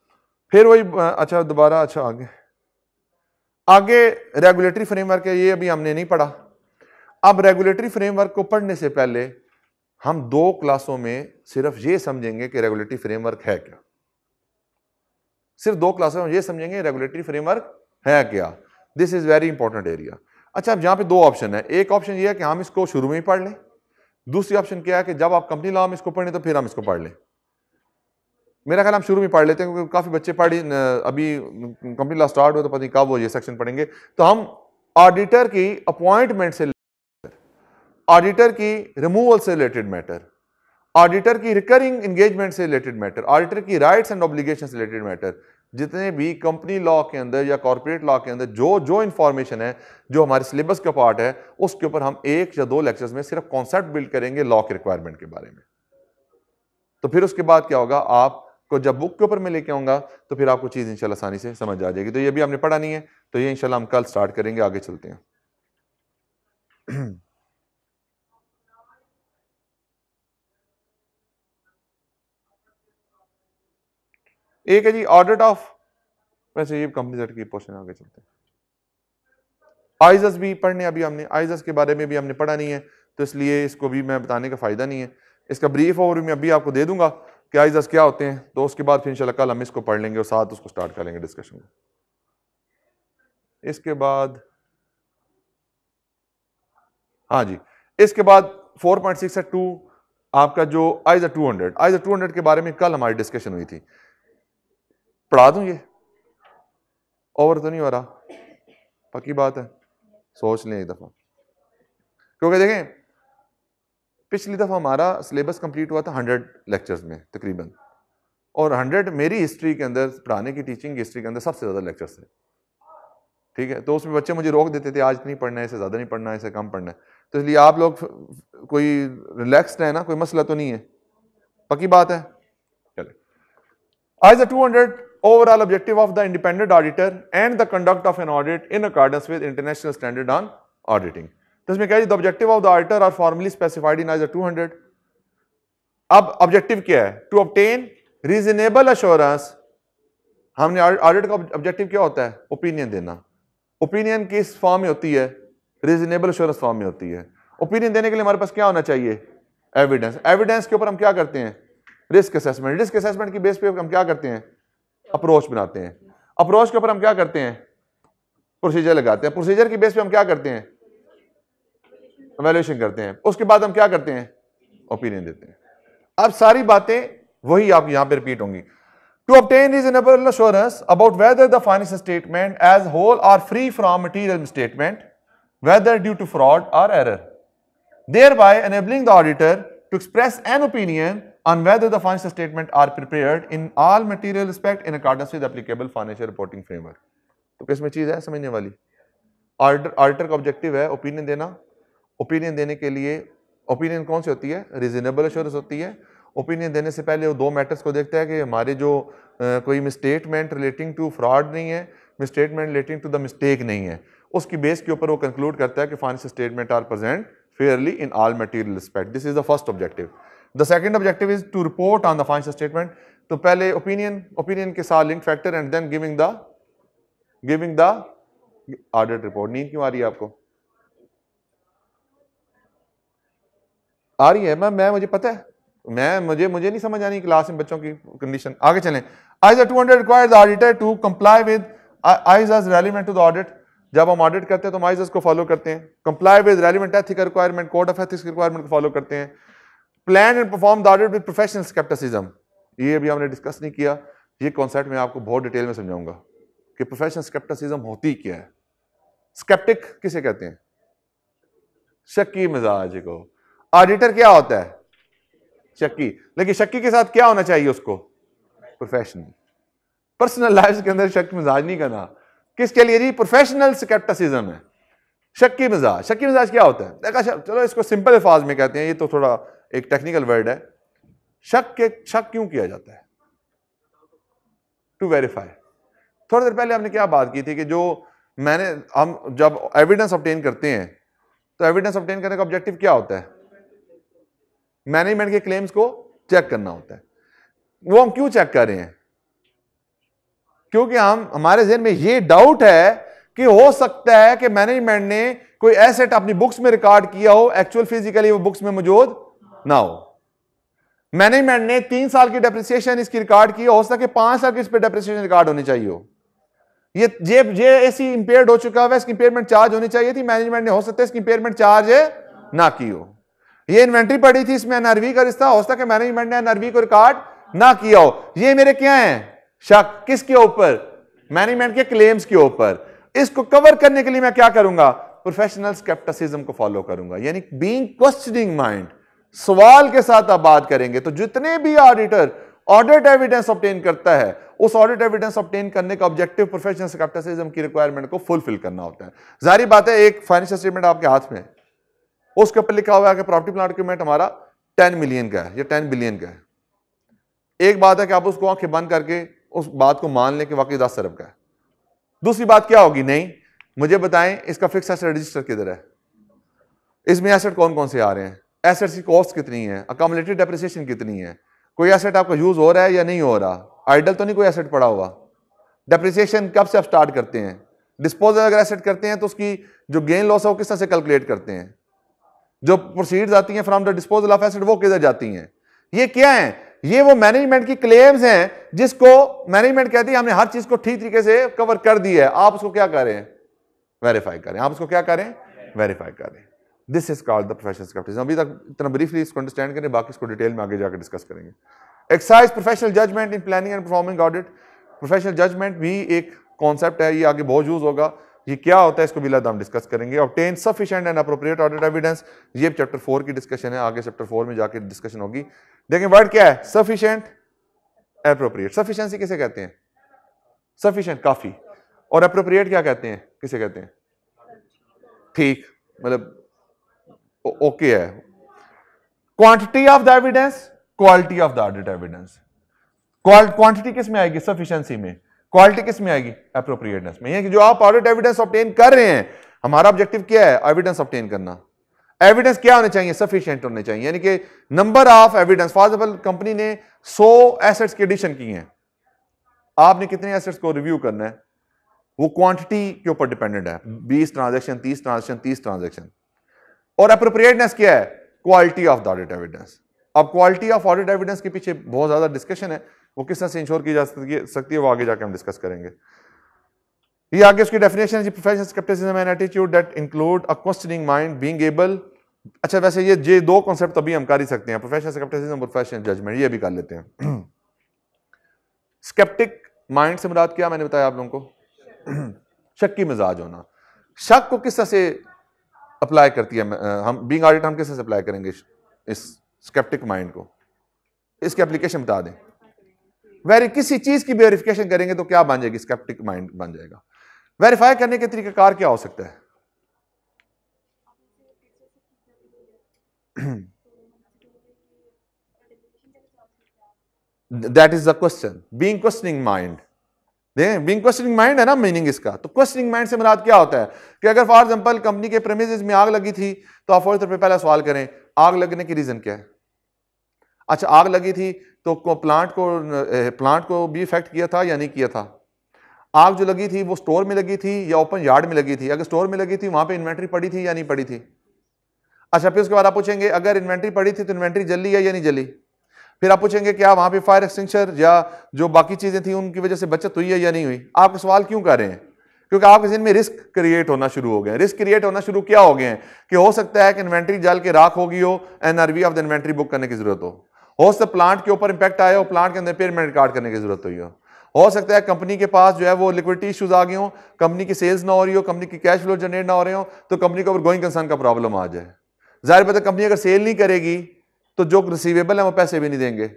फिर वही अच्छा दोबारा अच्छा आगे आगे रेगुलेटरी फ्रेमवर्क है ये अभी हमने नहीं पढ़ा अब रेगुलेटरी फ्रेमवर्क को पढ़ने से पहले हम दो क्लासों में सिर्फ ये समझेंगे कि रेगुलेटरी फ्रेमवर्क है क्या सिर्फ दो क्लासों में ये समझेंगे रेगुलेटरी फ्रेमवर्क है क्या this is very important area अच्छा अब यहां पे दो ऑप्शन है एक ऑप्शन ये है कि हम इसको शुरू में ही पढ़ लें दूसरी ऑप्शन क्या है कि जब आप कंपनी लाओ हम इसको पढ़ें तो फिर हम इसको पढ़ लें मेरा ख्याल हम शुरू में पढ़ लेते हैं क्योंकि काफ़ी बच्चे पढ़ी अभी कंपनी ला स्टार्ट हुआ तो पता नहीं कब वो ये सेक्शन पढ़ेंगे तो हम ऑडिटर की अपॉइंटमेंट से ऑडिटर की रिमूवल से रिलेटेड मैटर ऑडिटर की रिकरिंग इंगेजमेंट से रिलेटेड मैटर ऑडिटर की राइट्स एंड ऑब्लिगेशन से रिलेटेड मैटर जितने भी कंपनी लॉ के अंदर या कॉरपोरेट लॉ के अंदर जो जो इन्फॉर्मेशन है जो हमारे सिलेबस का पार्ट है उसके ऊपर हम एक या दो लेक्चर्स में सिर्फ कॉन्सेप्ट बिल्ड करेंगे लॉ के रिक्वायरमेंट के बारे में तो फिर उसके बाद क्या होगा आप को जब बुक के ऊपर मैं लेके आऊँगा तो फिर आपको चीज़ इंशाल्लाह आसानी से समझ आ जाएगी तो ये भी आपने पढ़ा नहीं है तो ये इंशाल्लाह हम कल स्टार्ट करेंगे आगे चलते हैं <clears throat> एक है जी ऑडिट ऑफ वैसे ये कंपनी सेट की पोर्शन आगे चलते हैं आइजस भी पढ़ने अभी हमने आइजस के बारे में भी हमने पढ़ा नहीं है तो इसलिए इसको भी मैं बताने का फ़ायदा नहीं है इसका ब्रीफ ओवरव्यू मैं अभी आपको दे दूंगा कि आइजस क्या होते हैं तो उसके बाद फिर इंशाल्लाह कल हम इसको पढ़ लेंगे और साथ उसको स्टार्ट कर लेंगे डिस्कशन को इसके बाद हाँ जी इसके बाद 4.6 है टू आपका जो आइजा 200 आइजा हंड्रेड के बारे में कल हमारी डिस्कशन हुई थी पढ़ा दूं ये ओवर तो नहीं हो रहा पक्की बात है सोच लें एक दफ़ा क्योंकि देखें पिछली दफ़ा हमारा सिलेबस कंप्लीट हुआ था हंड्रेड लेक्चर्स में तकरीबन और हंड्रेड मेरी हिस्ट्री के अंदर पढ़ाने की टीचिंग की हिस्ट्री के अंदर सबसे ज़्यादा लेक्चर्स थे ठीक है तो उसमें बच्चे मुझे रोक देते थे आज नहीं पढ़ना है इसे ज़्यादा नहीं पढ़ना है इसे कम पढ़ना है तो इसलिए आप लोग कोई रिलैक्सड है ना कोई मसला तो नहीं है पक्की बात है चले आज the two hundred overall objective of the independent auditor and the conduct of an audit in accordance with international standard on auditing तो इसमें क्या जी the objective of the auditor are formally specified in as a अब objective क्या है to obtain reasonable assurance हमने audit का objective क्या होता है ओपिनियन देना ओपिनियन किस फॉर्म में होती है रीजनेबल अश्योरेंस फॉर्म में होती है ओपिनियन देने के लिए हमारे पास क्या होना चाहिए एविडेंस एविडेंस के ऊपर हम क्या करते हैं रिस्क असेसमेंट रिस्क असेसमेंट की बेस पे हम क्या करते हैं अप्रोच बनाते हैं अप्रोच के ऊपर हम क्या करते हैं प्रोसीजर लगाते हैं प्रोसीजर की बेस पे हम क्या करते हैं एवेल्यूशन करते हैं उसके बाद हम क्या करते हैं ओपिनियन देते हैं अब सारी बातें वही आप यहां पर रिपीट होंगी to obtain reasonable assurance about whether the financial statement as whole are free from material statement whether due to fraud or error thereby enabling the auditor to express an opinion on whether the financial statement are prepare in all material respect in accordance with applicable financial reporting framework तो किसमें चीज है समझने वाली auditor का objective है opinion देना opinion देने के लिए ओपिनियन कौन सी होती है रिजनेबल एश्योरेंस होती है ओपिनियन देने से पहले वो दो मैटर्स को देखता है कि हमारे जो आ, कोई मिस्टेटमेंट रिलेटिंग टू फ्रॉड नहीं है misstatement relating to the mistake नहीं है उसकी बेस के ऊपर वो कंक्लूड करता है कि financial statement are present fairly in all material respect this is the first objective the second objective is to report on the financial statement तो पहले ओपिनियन ओपिनियन के साथ link factor and then giving the giving the audit report नींद क्यों आ रही है आपको आ रही है मैम मैं मुझे पता है मैं मुझे मुझे नहीं समझ आनी क्लास में बच्चों की कंडीशन आगे चलें ISA two hundred require auditor to comply with ISAs relevant to the audit जब हम ऑडिट करते हैं तो हम आइजाज को फॉलो करते हैं comply with relevant ethic requirement code of ethics requirement को फॉलो करते हैं plan and perform the audit with professional scepticism ये भी हमने डिस्कस नहीं किया ये कॉन्सेप्ट मैं आपको बहुत डिटेल में समझाऊंगा कि प्रोफेशनल स्केप्टिसिज्म होती क्या है स्केप्टिक किसे कहते हैं शक्की मिजाज को ऑडिटर क्या होता है शक्की लेकिन शक्की के साथ क्या होना चाहिए उसको प्रोफेशनल पर्सनल लाइफ के अंदर शक मिजाज नहीं करना किसके लिए जी प्रोफेशनल स्केप्टिसिज्म है शक्की मिजाज शक्की मिजाज क्या होता है देखा चलो इसको सिंपल अल्फाज में कहते हैं ये तो थोड़ा एक टेक्निकल वर्ड है शक के शक क्यों किया जाता है टू वेरीफाई थोड़ी देर पहले हमने क्या बात की थी कि जो मैंने हम जब एविडेंस ऑप्टेन करते हैं तो एविडेंस ऑप्टेन करने का ऑब्जेक्टिव क्या होता है मैनेजमेंट के क्लेम्स को चेक करना होता है वो हम क्यों चेक कर रहे हैं क्योंकि हम हमारे जहन में ये डाउट है कि हो सकता है कि मैनेजमेंट ने कोई एसेट अपनी बुक्स में रिकॉर्ड किया हो एक्चुअल फिजिकली वो बुक्स में मौजूद ना हो मैनेजमेंट ने तीन साल की डेप्रिसिएशन इसकी रिकॉर्ड की हो सके पांच साल की इस पर डेप्रिसिएशन रिकॉर्ड होनी चाहिए हो ये जे जे ऐसी इंपेयर्ड हो चुका हुआ है इसकी इंपेयरमेंट चार्ज होनी चाहिए थी मैनेजमेंट ने हो सकता है इसकी इंपेयरमेंट चार्ज ना की हो ये इन्वेंट्री पड़ी थी इसमें एनआरवी का रिश्ता हो सकता है मैनेजमेंट ने एनआरवी को रिकॉर्ड ना किया हो ये मेरे क्या है शक किसके ऊपर मैनेजमेंट के क्लेम्स के ऊपर इसको कवर करने के लिए मैं क्या करूंगा प्रोफेशनल स्केप्टिसिज्म को फॉलो करूंगा यानी बीइंग क्वेश्चनिंग माइंड सवाल के साथ आप बात करेंगे तो जितने भी ऑडिटर ऑडिट एविडेंस ऑप्टेन करता है उस ऑडिट एविडेंस ऑप्टेन करने का ऑब्जेक्टिव प्रोफेशनल स्केप्टिसिज्म की रिक्वायरमेंट को फुलफिल करना होता है जारी बात है एक फाइनेंशियल स्टेटमेंट आपके हाथ में उसके ऊपर लिखा हुआ है कि प्रॉपर्टी प्लान डॉक्यूमेंट हमारा टेन मिलियन का है या टेन बिलियन का है एक बात है कि आप उसको आंखें बंद करके उस बात को मान लें कि वाकई दस अरब का है दूसरी बात क्या होगी नहीं मुझे बताएं इसका फिक्स एसेट रजिस्टर किधर है इसमें एसेट कौन कौन से आ रहे हैं एसेट की कॉस्ट कितनी है अकोमलेटिव डेप्रिसिएशन कितनी है कोई एसेट आपका यूज़ हो रहा है या नहीं हो रहा आइडल तो नहीं कोई एसेट पड़ा हुआ डेप्रिसिएशन कब से आप स्टार्ट करते हैं डिस्पोजल अगर एसेट करते हैं तो उसकी जो गेन लॉस है वो किस तरह से कैलकुलेट करते हैं जो प्रोसीड्स आती हैं from the disposal of asset वो किधर जाती हैं ये क्या है ये वो मैनेजमेंट की क्लेम्स हैं जिसको मैनेजमेंट कहती है हमने हर चीज को ठीक तरीके से कवर कर दी है आप उसको क्या करें वेरीफाई करें आप उसको क्या करें वेरीफाई करें this is called the professional scepticism अभी तक इतना ब्रीफली इसको अंडरस्टैंड करें बाकी इसको डिटेल में आगे जाकर डिस्कस करेंगे exercise professional judgement in planning and performing audit professional judgement भी एक कॉन्सेप्ट है ये आगे बहुत यूज होगा ये क्या होता है इसको बिलाद हम डिस्कस करेंगे obtain sufficient and appropriate audit evidence ये चैप्टर फोर की डिस्कशन है आगे चैप्टर फोर में जाकर डिस्कशन होगी देखें वर्ड क्या है सफिशेंट अप्रोप्रिएट सफिशेंसी किसे कहते हैं सफिशेंट काफ़ी और अप्रोप्रिएट क्या कहते हैं किसे कहते हैं ठीक मतलब ओके है quantity of the evidence quality of the audit evidence quantity किस में आएगी सफिशियंसी में क्वालिटी किस में आएगी अप्रोप्रिएटनेस में कि जो आप ऑडिट एविडेंस ऑप्टेन कर रहे हैं हमारा ऑब्जेक्टिव क्या है एविडेंस ऑप्टेन करना एविडेंस क्या होने चाहिए सफिशियंट होने चाहिए यानी कि number of evidence for example company ने 100 एसेट्स की एडिशन की है आपने कितने एसेट्स को रिव्यू करना है वो क्वांटिटी के ऊपर डिपेंडेंट है 20 ट्रांजेक्शन 30 ट्रांजेक्शन 30 ट्रांजेक्शन और अप्रोप्रिएटनेस क्या है quality of the audit evidence अब क्वालिटी ऑफ ऑडिट एविडेंस के पीछे बहुत ज्यादा डिस्कशन है वो किस तरह से इंश्योर की जा सकती है वो आगे जाके हम डिस्कस करेंगे ये आगे उसकी डेफिनेशन है professional scepticism and attitude that include a questioning mind being able अच्छा वैसे ये ये दो कॉन्सेप्ट तभी हम कर ही सकते हैं प्रोफेशनल स्केप्टिसिज्म प्रोफेशनल जजमेंट ये भी कर लेते हैं स्केप्टिक <clears throat> माइंड से मुराद क्या मैंने बताया आप लोगों को <clears throat> शक की मिजाज होना शक को किस तरह से अप्लाई करती है हम बीइंग ऑडिट हम किस तरह से अप्लाई करेंगे इस स्केप्टिक माइंड को इसकी एप्लीकेशन बता दें वेरी किसी चीज की वेरिफिकेशन करेंगे तो क्या बन जाएगी स्केप्टिक माइंड बन जाएगा वेरीफाई करने के तरीकेकार क्या हो सकता है that is the question being questioning mind being questioning mind है ना मीनिंग इसका तो क्वेश्चनिंग माइंड से मराद क्या होता है कि अगर फॉर एग्जांपल कंपनी के प्रेमिज में आग लगी थी तो आप फौरी तौर पर पहला सवाल करें आग लगने की रीजन क्या है अच्छा आग लगी थी तो प्लांट को प्लांट को भी इफेक्ट किया था या नहीं किया था आग जो लगी थी वो स्टोर में लगी थी या ओपन यार्ड में लगी थी अगर स्टोर में लगी थी वहाँ पे इन्वेंट्री पड़ी थी या नहीं पड़ी थी अच्छा फिर उसके बाद आप पूछेंगे अगर इन्वेंट्री पड़ी थी तो इन्वेंट्री जली है या नहीं जली फिर आप पूछेंगे क्या वहाँ पर फायर एक्सटेंशर या जो बाकी चीज़ें थी उनकी वजह से बचत हुई है या नहीं हुई आप सवाल क्यों कर रहे हैं क्योंकि आपके जिन में रिस्क क्रिएट होना शुरू हो गया रिस्क क्रिएट होना शुरू क्या हो गए हैं कि हो सकता है कि इन्वेंट्री जल के राख होगी हो NRV of the inventory book करने की जरूरत हो हो सकता है प्लांट के ऊपर इंपैक्ट आया हो प्लांट के अंदर पेमेंट कार्ड करने की जरूरत हुई हो हो सकता है कंपनी के पास जो है वो लिक्विडिटी इश्यूज आ गए हो कंपनी की सेल्स ना हो रही हो कंपनी की कैश फ्लो जनरेट ना हो रहे हो तो कंपनी के ऊपर गोइंग कंसर्न का प्रॉब्लम आ जाए जाहिर बात है कंपनी अगर सेल नहीं करेगी तो जो रिसीवेबल है वो पैसे भी नहीं देंगे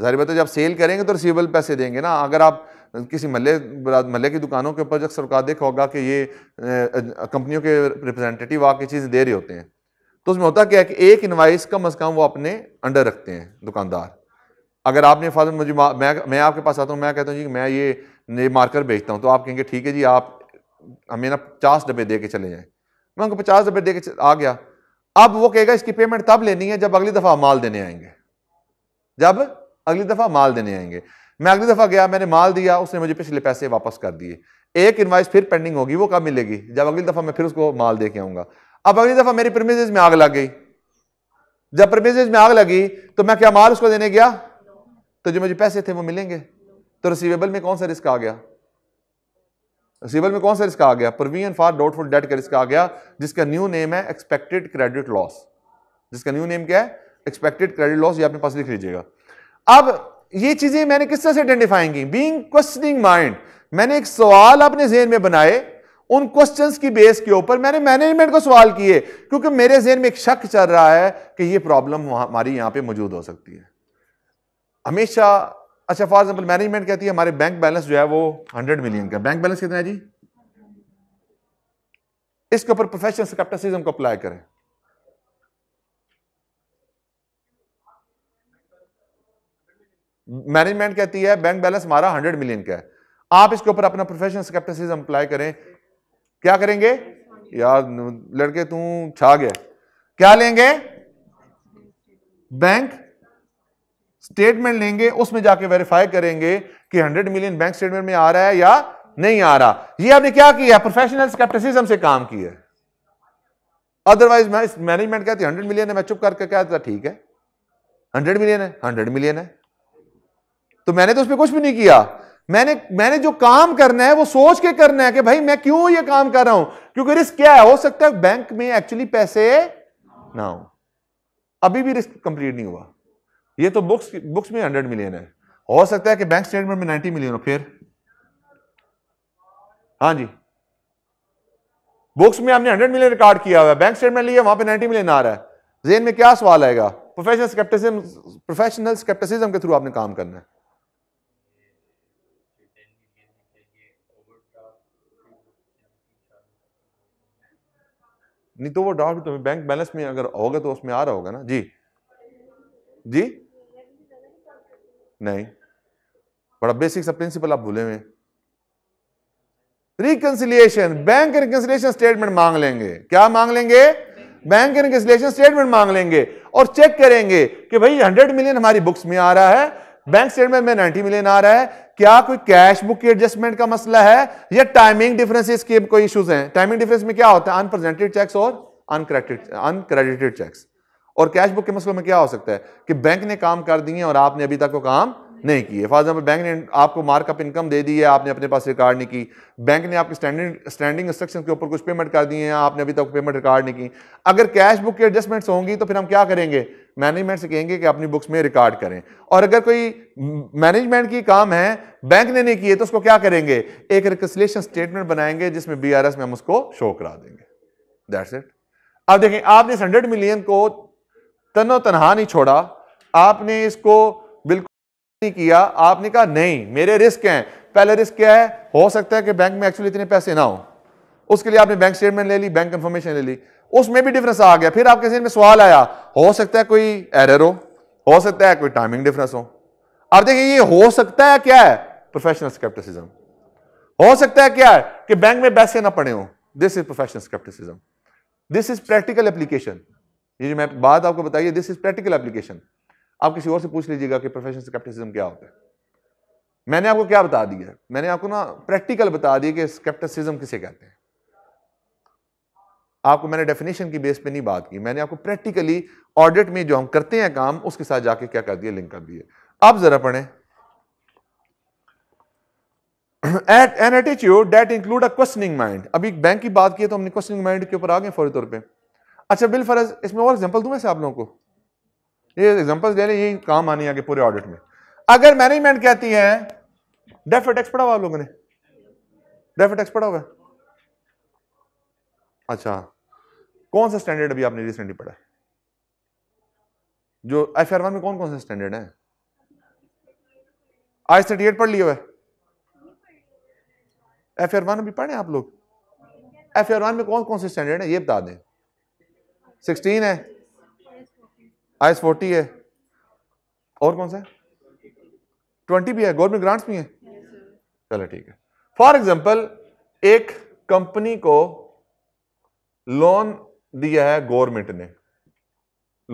जाहिर बात है जब सेल करेंगे तो रिसीवेबल पैसे देंगे ना अगर आप किसी महल महल्ले की दुकानों के ऊपर जब सरकार देखा होगा कि ये कंपनियों के रिप्रेजेंटेटिव आके चीज़ दे रहे होते हैं तो उसमें होता क्या है कि एक इन्वाइस कम अज़ कम वो अपने अंडर रखते हैं दुकानदार अगर आपने फॉर मुझे मैं मैं आपके पास आता हूँ मैं कहता हूँ जी मैं ये ये मार्कर बेचता हूँ तो आप कहेंगे ठीक है जी आप हमें ना पचास डब्बे दे के चले जाएँ मैं उनको पचास डब्बे दे के आ गया अब वो कहेगा इसकी पेमेंट तब लेनी है जब अगली दफ़ा माल देने आएंगे जब अगली दफ़ा माल देने आएंगे मैं अगली दफ़ा गया मैंने माल दिया उसने मुझे पिछले पैसे वापस कर दिए एक इन्वाइस फिर पेंडिंग होगी वो कब मिलेगी जब अगली दफ़ा मैं फिर उसको माल दे के आऊँगा अब अगली दफा मेरी प्रमिज में आग लग गई जब प्रमिज में आग लगी तो मैं क्या माल उसको देने गया तो जो मुझे पैसे थे वो मिलेंगे तो रिसीवेबल में कौन सा रिस्क आ गया रिसीवेबल में कौन सा रिस्क आ गया प्रोविजन फॉर डाउटफुल डेट का रिस्क आ गया जिसका न्यू नेम है एक्सपेक्टेड क्रेडिट लॉस जिसका न्यू नेम क्या है एक्सपेक्टेड क्रेडिट लॉस ये आपने पास लिख लीजिएगा अब ये चीजें मैंने किस तरह से आइडेंटिफाएंगी बींग क्वेश्चनिंग माइंड मैंने एक सवाल अपने जेहन में बनाए उन क्वेश्चंस की बेस के ऊपर मैंने मैनेजमेंट को सवाल किए क्योंकि मेरे जेन में एक शक चल रहा है कि ये प्रॉब्लम हमारी यहां पे मौजूद हो सकती है हमेशा अच्छा फॉर एग्जाम्पल मैनेजमेंट कहती है हमारे बैंक बैलेंस जो है वो हंड्रेड मिलियन का बैंक बैलेंस कितना है जी इसके ऊपर प्रोफेशनल स्केप्टिसिज्म को अप्लाई करें मैनेजमेंट कहती है बैंक बैलेंस हमारा हंड्रेड मिलियन का है आप इसके ऊपर अपना प्रोफेशनल स्केप्टिसिज्म अप्लाई करें क्या करेंगे यार लड़के तू छा गया क्या लेंगे बैंक स्टेटमेंट लेंगे उसमें जाके वेरीफाई करेंगे कि 100 मिलियन बैंक स्टेटमेंट में आ रहा है या नहीं आ रहा ये आपने क्या किया प्रोफेशनल स्केप्टिसिज्म से काम किया अदरवाइज मैं मैनेजमेंट कहती हंड्रेड मिलियन है मैं चुप करके कहता ठीक है हंड्रेड मिलियन है हंड्रेड मिलियन है तो मैंने तो उसमें कुछ भी नहीं किया मैंने मैंने जो काम करना है वो सोच के करना है कि भाई मैं क्यों ये काम कर रहा हूं क्योंकि रिस्क क्या है हो सकता है बैंक में एक्चुअली पैसे ना हो अभी भी रिस्क कंप्लीट नहीं हुआ ये तो बुक्स बुक्स में हंड्रेड मिलियन है हो सकता है कि बैंक स्टेटमेंट में नाइन्टी मिलियन हो फिर हाँ जी बुक्स में हमने हंड्रेड मिलियन रिकॉर्ड किया हुआ है बैंक स्टेटमेंट लिया वहां पर नाइन्टी मिलियन आ रहा है जेन में क्या सवाल आएगा प्रोफेशनल प्रोफेशनल स्केप्टिसिज्म के थ्रू आपने काम करना है नहीं तो वो ड्राफ्ट तुम्हें बैंक बैलेंस में अगर होगा तो उसमें आ रहा होगा ना जी जी नहीं बड़ा बेसिक सा प्रिंसिपल आप भूले हुए रिकंसिलिएशन बैंक रिकंसिलिएशन स्टेटमेंट मांग लेंगे क्या मांग लेंगे बैंक रिकंसिलिएशन स्टेटमेंट मांग लेंगे और चेक करेंगे कि भाई 100 मिलियन हमारी बुक्स में आ रहा है बैंक स्टेटमेंट में 90 मिलियन आ रहा है क्या कोई कैश बुक की एडजस्टमेंट का मसला है या टाइमिंग डिफरेंसेस के कोई इश्यूज हैं टाइमिंग डिफरेंस में क्या होता है अनप्रेजेंटेड चेक्स और अनक्रेडिटेड अनक्रेडिटेड चेक्स और कैश बुक के मसलों में क्या हो सकता है कि बैंक ने काम कर दिए और आपने अभी तक वो काम नहीं किए फॉर एग्जाम्पल बैंक ने आपको मार्कअप इनकम दे दी है आपने अपने पास रिकॉर्ड नहीं की बैंक ने आपके स्टैंडिंग स्टैंडिंग इंस्ट्रक्शन के ऊपर कुछ पेमेंट कर दिए हैं आपने अभी तक पेमेंट रिकॉर्ड नहीं की अगर कैश बुक की एडजस्टमेंट्स होंगी तो फिर हम क्या करेंगे मैनेजमेंट से कहेंगे कि अपनी बुक्स में रिकॉर्ड करें और अगर कोई मैनेजमेंट की काम है बैंक ने नहीं किए तो उसको क्या करेंगे एक रिकसलेशन स्टेटमेंट बनाएंगे जिसमें बी में हम उसको शो करा देंगे दैट्स इट अब देखें आपने इस हंड्रेड मिलियन को तनो तनहा नहीं छोड़ा आपने इसको नहीं किया आपने कहा नहीं मेरे रिस्क हैं पहले रिस्क क्या है हो सकता है कि बैंक में एक्चुअली इतने पैसे ना हो उसके लिए आपने बैंक स्टेटमेंट ले ली बैंक कंफर्मेशन ले ली उसमें भी डिफरेंस आ गया फिर आपके में सवाल आया हो सकता है कोई एरर हो हो सकता है कोई टाइमिंग डिफरेंस हो अब देखिए ये हो सकता है क्या है प्रोफेशनल स्केप्टिसिज्म हो सकता है क्या है कि बैंक में पैसे ना पड़े हो this is professional scepticism this is practical application ये जो मैं बात आपको बताइए दिस इज प्रैक्टिकल एप्लीकेशन आप किसी और से पूछ लीजिएगा कि प्रोफेशनल स्केप्टिसिज्म क्या होता है मैंने आपको क्या बता दिया मैंने आपको ना प्रैक्टिकल बता दिया कि स्केप्टिसिज्म किसे कहते हैं आपको मैंने डेफिनेशन की बेस पे नहीं बात की मैंने आपको प्रैक्टिकली ऑडिट में जो हम करते हैं काम उसके साथ जाके क्या कर दिया लिंक कर दिए अब जरा पढ़ें at an attitude that include a questioning mind अभी बैंक की बात की तो हमने क्वेश्चनिंग माइंड के ऊपर आ गए फौरी तौर पर अच्छा बिल फरज इसमें और एग्जाम्पल दूं वैसे आप लोगों को ये एग्जांपल्स दे रहे यही काम आनी आगे पूरे ऑडिट में अगर मैनेजमेंट कहती है डेफ टैक्स पढ़ा हुआ आप लोगों ने डेफ टैक्स पढ़ा हुआ अच्छा कौन सा स्टैंडर्ड अभी आपने रिसेंटली पढ़ा जो एफ आर वन में कौन कौन सा स्टैंडर्ड है आई थर्टी एट पढ़ लिया हुआ एफ आर वन अभी पढ़े आप लोग एफ आर वन में कौन कौन से स्टैंडर्ड है ये बता दें सिक्सटीन है आई एस फोर्टी है और कौन सा है ट्वेंटी भी है गवर्नमेंट ग्रांट्स भी है चलो ठीक है फॉर एग्जाम्पल एक कंपनी को लोन दिया है गवर्नमेंट ने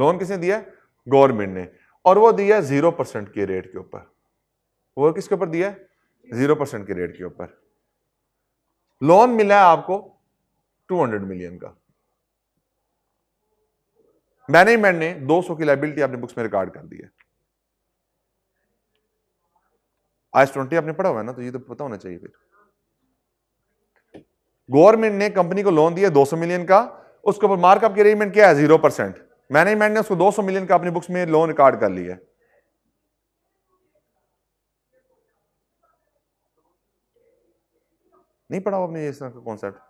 लोन किसने दिया है गवर्नमेंट ने और वो दिया है जीरो परसेंट के रेट के ऊपर वो किसके ऊपर दिया है जीरो परसेंट के रेट के ऊपर लोन मिला है आपको टू हंड्रेड मिलियन का मैनेजमेंट ने 200 की लाइबिलिटी अपने बुक्स में रिकॉर्ड कर दी है आई ट्वेंटी आपने पढ़ा हुआ है ना तो ये तो पता होना चाहिए फिर गवर्नमेंट ने कंपनी को लोन दिया 200 मिलियन का उसके ऊपर मार्कअप की अरेंजमेंट किया है जीरो परसेंट मैनेजमेंट ने उसको 200 मिलियन का अपनी बुक्स में लोन रिकॉर्ड कर लिया है नहीं पढ़ा हुआ आपने इस तरह का concept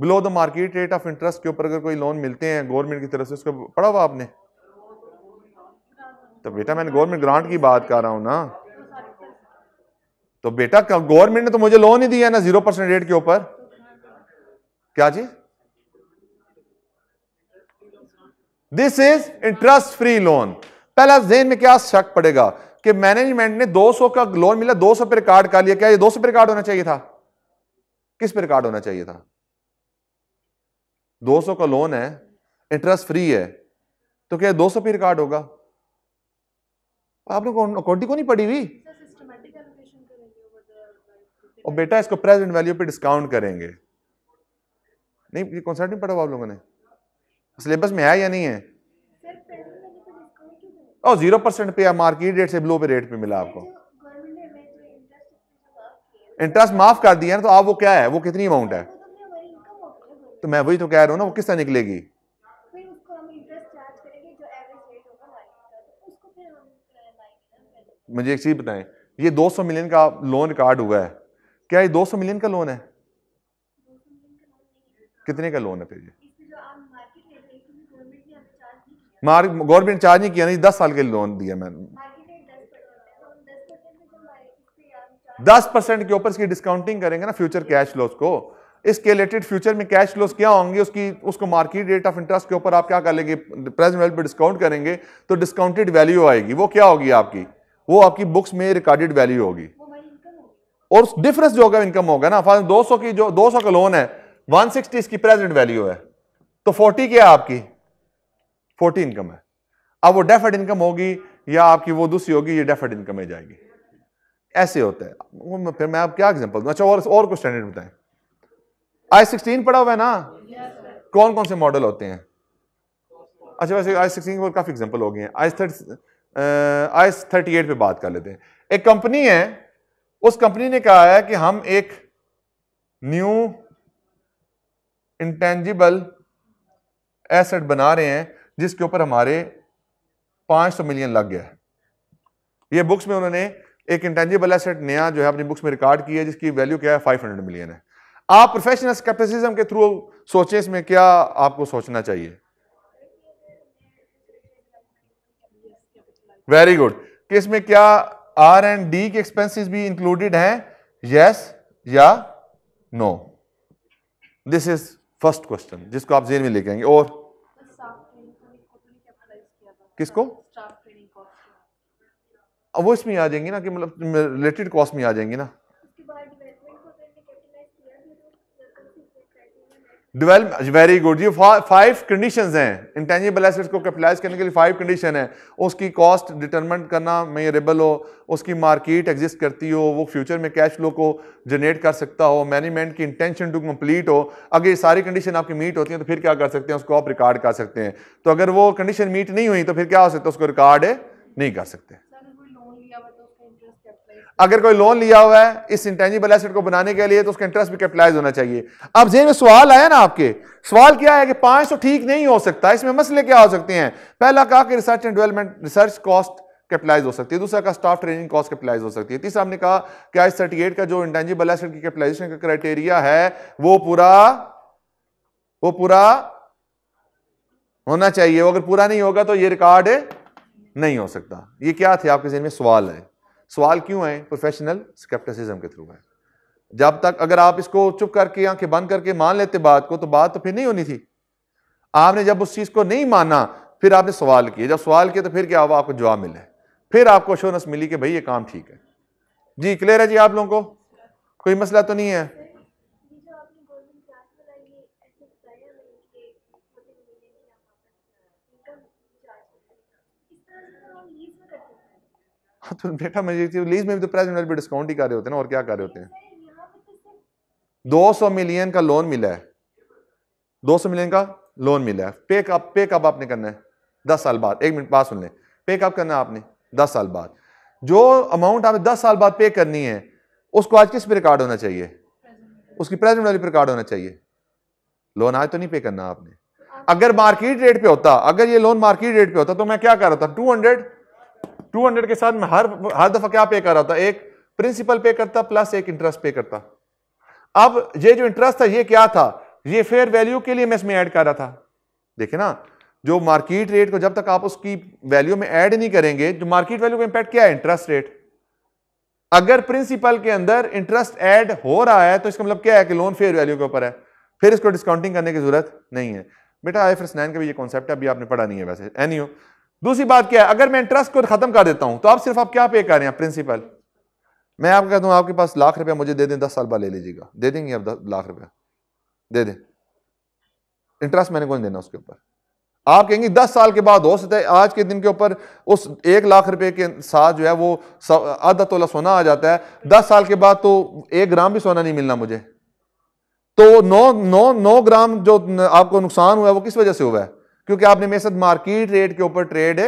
below the market rate of interest के ऊपर अगर कोई लोन मिलते हैं गवर्नमेंट की तरफ से उसको पढ़ा हुआ आपने तो बेटा मैंने गवर्नमेंट ग्रांट की बात कर रहा हूं ना तो बेटा गवर्नमेंट ने तो मुझे लोन ही दिया ना जीरो परसेंट रेट के ऊपर क्या जी this is interest free loan पहला जेन में क्या शक पड़ेगा कि मैनेजमेंट ने 200 का लोन मिला 200 पे रिकॉर्ड कर लिया क्या ये 200 पे रिकॉर्ड होना चाहिए था किस पे रिकॉर्ड होना चाहिए था 200 का लोन है इंटरेस्ट फ्री है तो क्या दो सौ पे रिकॉर्ड होगा आप लोग को नहीं पड़ी हुई और बेटा इसको प्रेजेंट वैल्यू पे डिस्काउंट करेंगे नहीं ये कॉन्सेप्ट नहीं पढ़ा आप लोगों ने सिलेबस में है या नहीं है और जीरो परसेंट पे मार्केट रेट से ब्लो पे रेट पे मिला आपको इंटरेस्ट माफ कर दिया ना तो आप वो क्या है वो कितनी अमाउंट है तो मैं वही तो कह रहा हूँ ना वो किस तरह निकलेगी uh, मुझे एक चीज़ बताएं ये 200 मिलियन का लोन रिकॉर्ड हुआ है क्या ये 200 मिलियन का लोन है कितने का लोन है फिर ये मार्ग गवर्नमेंट चार्ज नहीं किया नहीं दस साल के लोन दिया मैंने दस परसेंट तो के ऊपर इसकी डिस्काउंटिंग करेंगे ना फ्यूचर कैश लॉस को इसके रिलेटेड फ्यूचर में कैश फ्लोज क्या होंगे उसकी उसको मार्केट रेट ऑफ इंटरेस्ट के ऊपर आप क्या कर लेंगे प्रेजेंट वैल्यू पर डिस्काउंट करेंगे तो डिस्काउंटेड वैल्यू आएगी वो क्या होगी आपकी वो आपकी बुक्स में रिकॉर्डेड वैल्यू होगी और डिफरेंस जो होगा इनकम होगा ना फॉर दो सौ की जो दो सौ का लोन है वन सिक्सटी इसकी प्रेजेंट वैल्यू है तो फोर्टी क्या है आपकी फोर्टी इनकम है अब वो डेफर्ड इनकम होगी या आपकी वो दूसरी होगी ये डेफर्ड इनकम में जाएगी ऐसे होता है फिर मैं आप क्या एग्जांपल अच्छा और और कुछ स्टैंडर्ड बताएं आई सिक्सटीन पढ़ा हुआ है ना कौन कौन से मॉडल होते हैं अच्छा वैसे आई सिक्सटीन के काफ़ी एग्जाम्पल हो गए हैं I thirty I thirty eight पर बात कर लेते हैं एक कंपनी है उस कंपनी ने कहा है कि हम एक न्यू इंटेंजिबल एसेट बना रहे हैं जिसके ऊपर हमारे 500 मिलियन लग गया है ये बुक्स में उन्होंने एक इंटेंजिबल एसेट नया जो है अपनी बुक्स में रिकॉर्ड किया जिसकी वैल्यू क्या है 500 मिलियन है आप प्रोफेशनल स्केप्टिसिज्म के थ्रू सोचें इसमें क्या आपको सोचना चाहिए वेरी गुड कि इसमें क्या आर एंड डी के एक्सपेंसेस भी इंक्लूडेड हैं यस या no this is first question जिसको आप जेन में लेके आएंगे और किसको वो इसमें आ जाएंगी ना कि मतलब रिलेटेड कॉस्ट में आ जाएंगी ना डिवेल्प वेरी गुड ये फाइव कंडीशन हैं इंटेंजिबल एसेट्स को कैपिटलाइज करने के लिए फाइव कंडीशन है उसकी कॉस्ट डिटरमेंट करना मेयरेबल हो उसकी मार्केट एग्जिस्ट करती हो वो फ्यूचर में कैश फ्लो को जनरेट कर सकता हो मैनेजमेंट की इंटेंशन टू कंप्लीट हो अगर ये सारी कंडीशन आपकी मीट होती है तो फिर क्या कर सकते हैं उसको आप रिकॉर्ड कर सकते हैं तो अगर वो कंडीशन मीट नहीं हुई तो फिर क्या हो सकता है उसको रिकॉर्ड नहीं कर सकते अगर कोई लोन लिया हुआ है इस इंटेंजिबल एसेट को बनाने के लिए तो उसका इंटरेस्ट भी कैपिटलाइज होना चाहिए अब जेन में सवाल आया ना आपके सवाल क्या है कि पांच सौ ठीक नहीं हो सकता इसमें मसले क्या हो सकते हैं पहला कहा कि research and development research cost capitalise हो सकती है दूसरा का स्टाफ ट्रेनिंग कॉस्ट कैपिटलाइज हो सकती है तीसरा हमने कहा कि आज थर्टी का जो इंटेंजिबल एसेट की कैपिटलाइजेशन का क्राइटेरिया है वो पूरा वो पूरा होना चाहिए अगर पूरा नहीं होगा तो ये रिकॉर्ड नहीं हो सकता ये क्या थे आपके जेन में सवाल है सवाल क्यों आए प्रोफेशनल स्केप्टिसिज्म के थ्रू है जब तक अगर आप इसको चुप करके आंखें बंद करके मान लेते बात को तो बात तो फिर नहीं होनी थी आपने जब उस चीज को नहीं माना फिर आपने सवाल किए जब सवाल किए तो फिर क्या हुआ आपको जवाब मिले फिर आपको अश्योरेंस मिली कि भाई ये काम ठीक है जी क्लियर है जी आप लोगों को कोई मसला तो नहीं है हाँ, तो मैं मैनेजर लीज में भी तो प्रेजेंट वैल्यू डिस्काउंट ही कर रहे होते हैं और क्या कर रहे होते हैं दो सौ मिलियन का लोन मिला है दो सौ मिलियन का लोन मिला है पे कब पे कब आपने करना है दस साल बाद एक मिनट बात सुन लें पे कब करना है आपने दस साल बाद जो अमाउंट आपने दस साल बाद पे करनी है उसको आज किस पर रिकॉर्ड होना चाहिए उसकी प्रेजेंट वैल्यू पर रिकॉर्ड होना चाहिए लोन आज तो नहीं पे करना आपने अगर मार्केट रेट पे होता अगर ये लोन मार्केट रेट पे होता तो मैं क्या कर रहा था टू हंड्रेड टू हंड्रेड के साथ मैं हर हर दफा क्या पे कर रहा था एक प्रिंसिपल पे करता प्लस एक इंटरेस्ट पे करता अब ये जो इंटरेस्ट था ये क्या था ये फेयर वैल्यू के लिए मैं इसमें ऐड कर रहा था देखे ना जो मार्केट रेट को जब तक आप उसकी वैल्यू में ऐड नहीं करेंगे जो मार्केट वैल्यू का इंपैक्ट क्या है इंटरेस्ट रेट अगर प्रिंसिपल के अंदर इंटरेस्ट ऐड हो रहा है तो इसका मतलब क्या है कि लोन फेयर वैल्यू के ऊपर है फिर इसको डिस्काउंटिंग करने की जरूरत नहीं है बेटा आई एफ नाइन का भी ये कॉन्सेप्ट है अभी आपने पढ़ा नहीं है वैसे एनी दूसरी बात क्या है अगर मैं इंटरेस्ट को खत्म कर देता हूं तो आप सिर्फ आप क्या पे कर रहे हैं प्रिंसिपल मैं आपको कहता हूं आपके पास लाख रुपया मुझे दे दें दस साल बाद ले लीजिएगा दे देंगे आप दस लाख रुपया दे दें इंटरेस्ट मैंने कौन देना उसके ऊपर आप कहेंगे दस साल के बाद हो सकता है आज के दिन के ऊपर उस एक लाख रुपए के साथ जो है वो आधा तोला सोना आ जाता है दस साल के बाद तो एक ग्राम भी सोना नहीं मिलना मुझे तो नौ नौ नौ ग्राम जो आपको नुकसान हुआ है वो किस वजह से हुआ है क्योंकि आपने मेरे साथ मार्केट रेट के ऊपर ट्रेड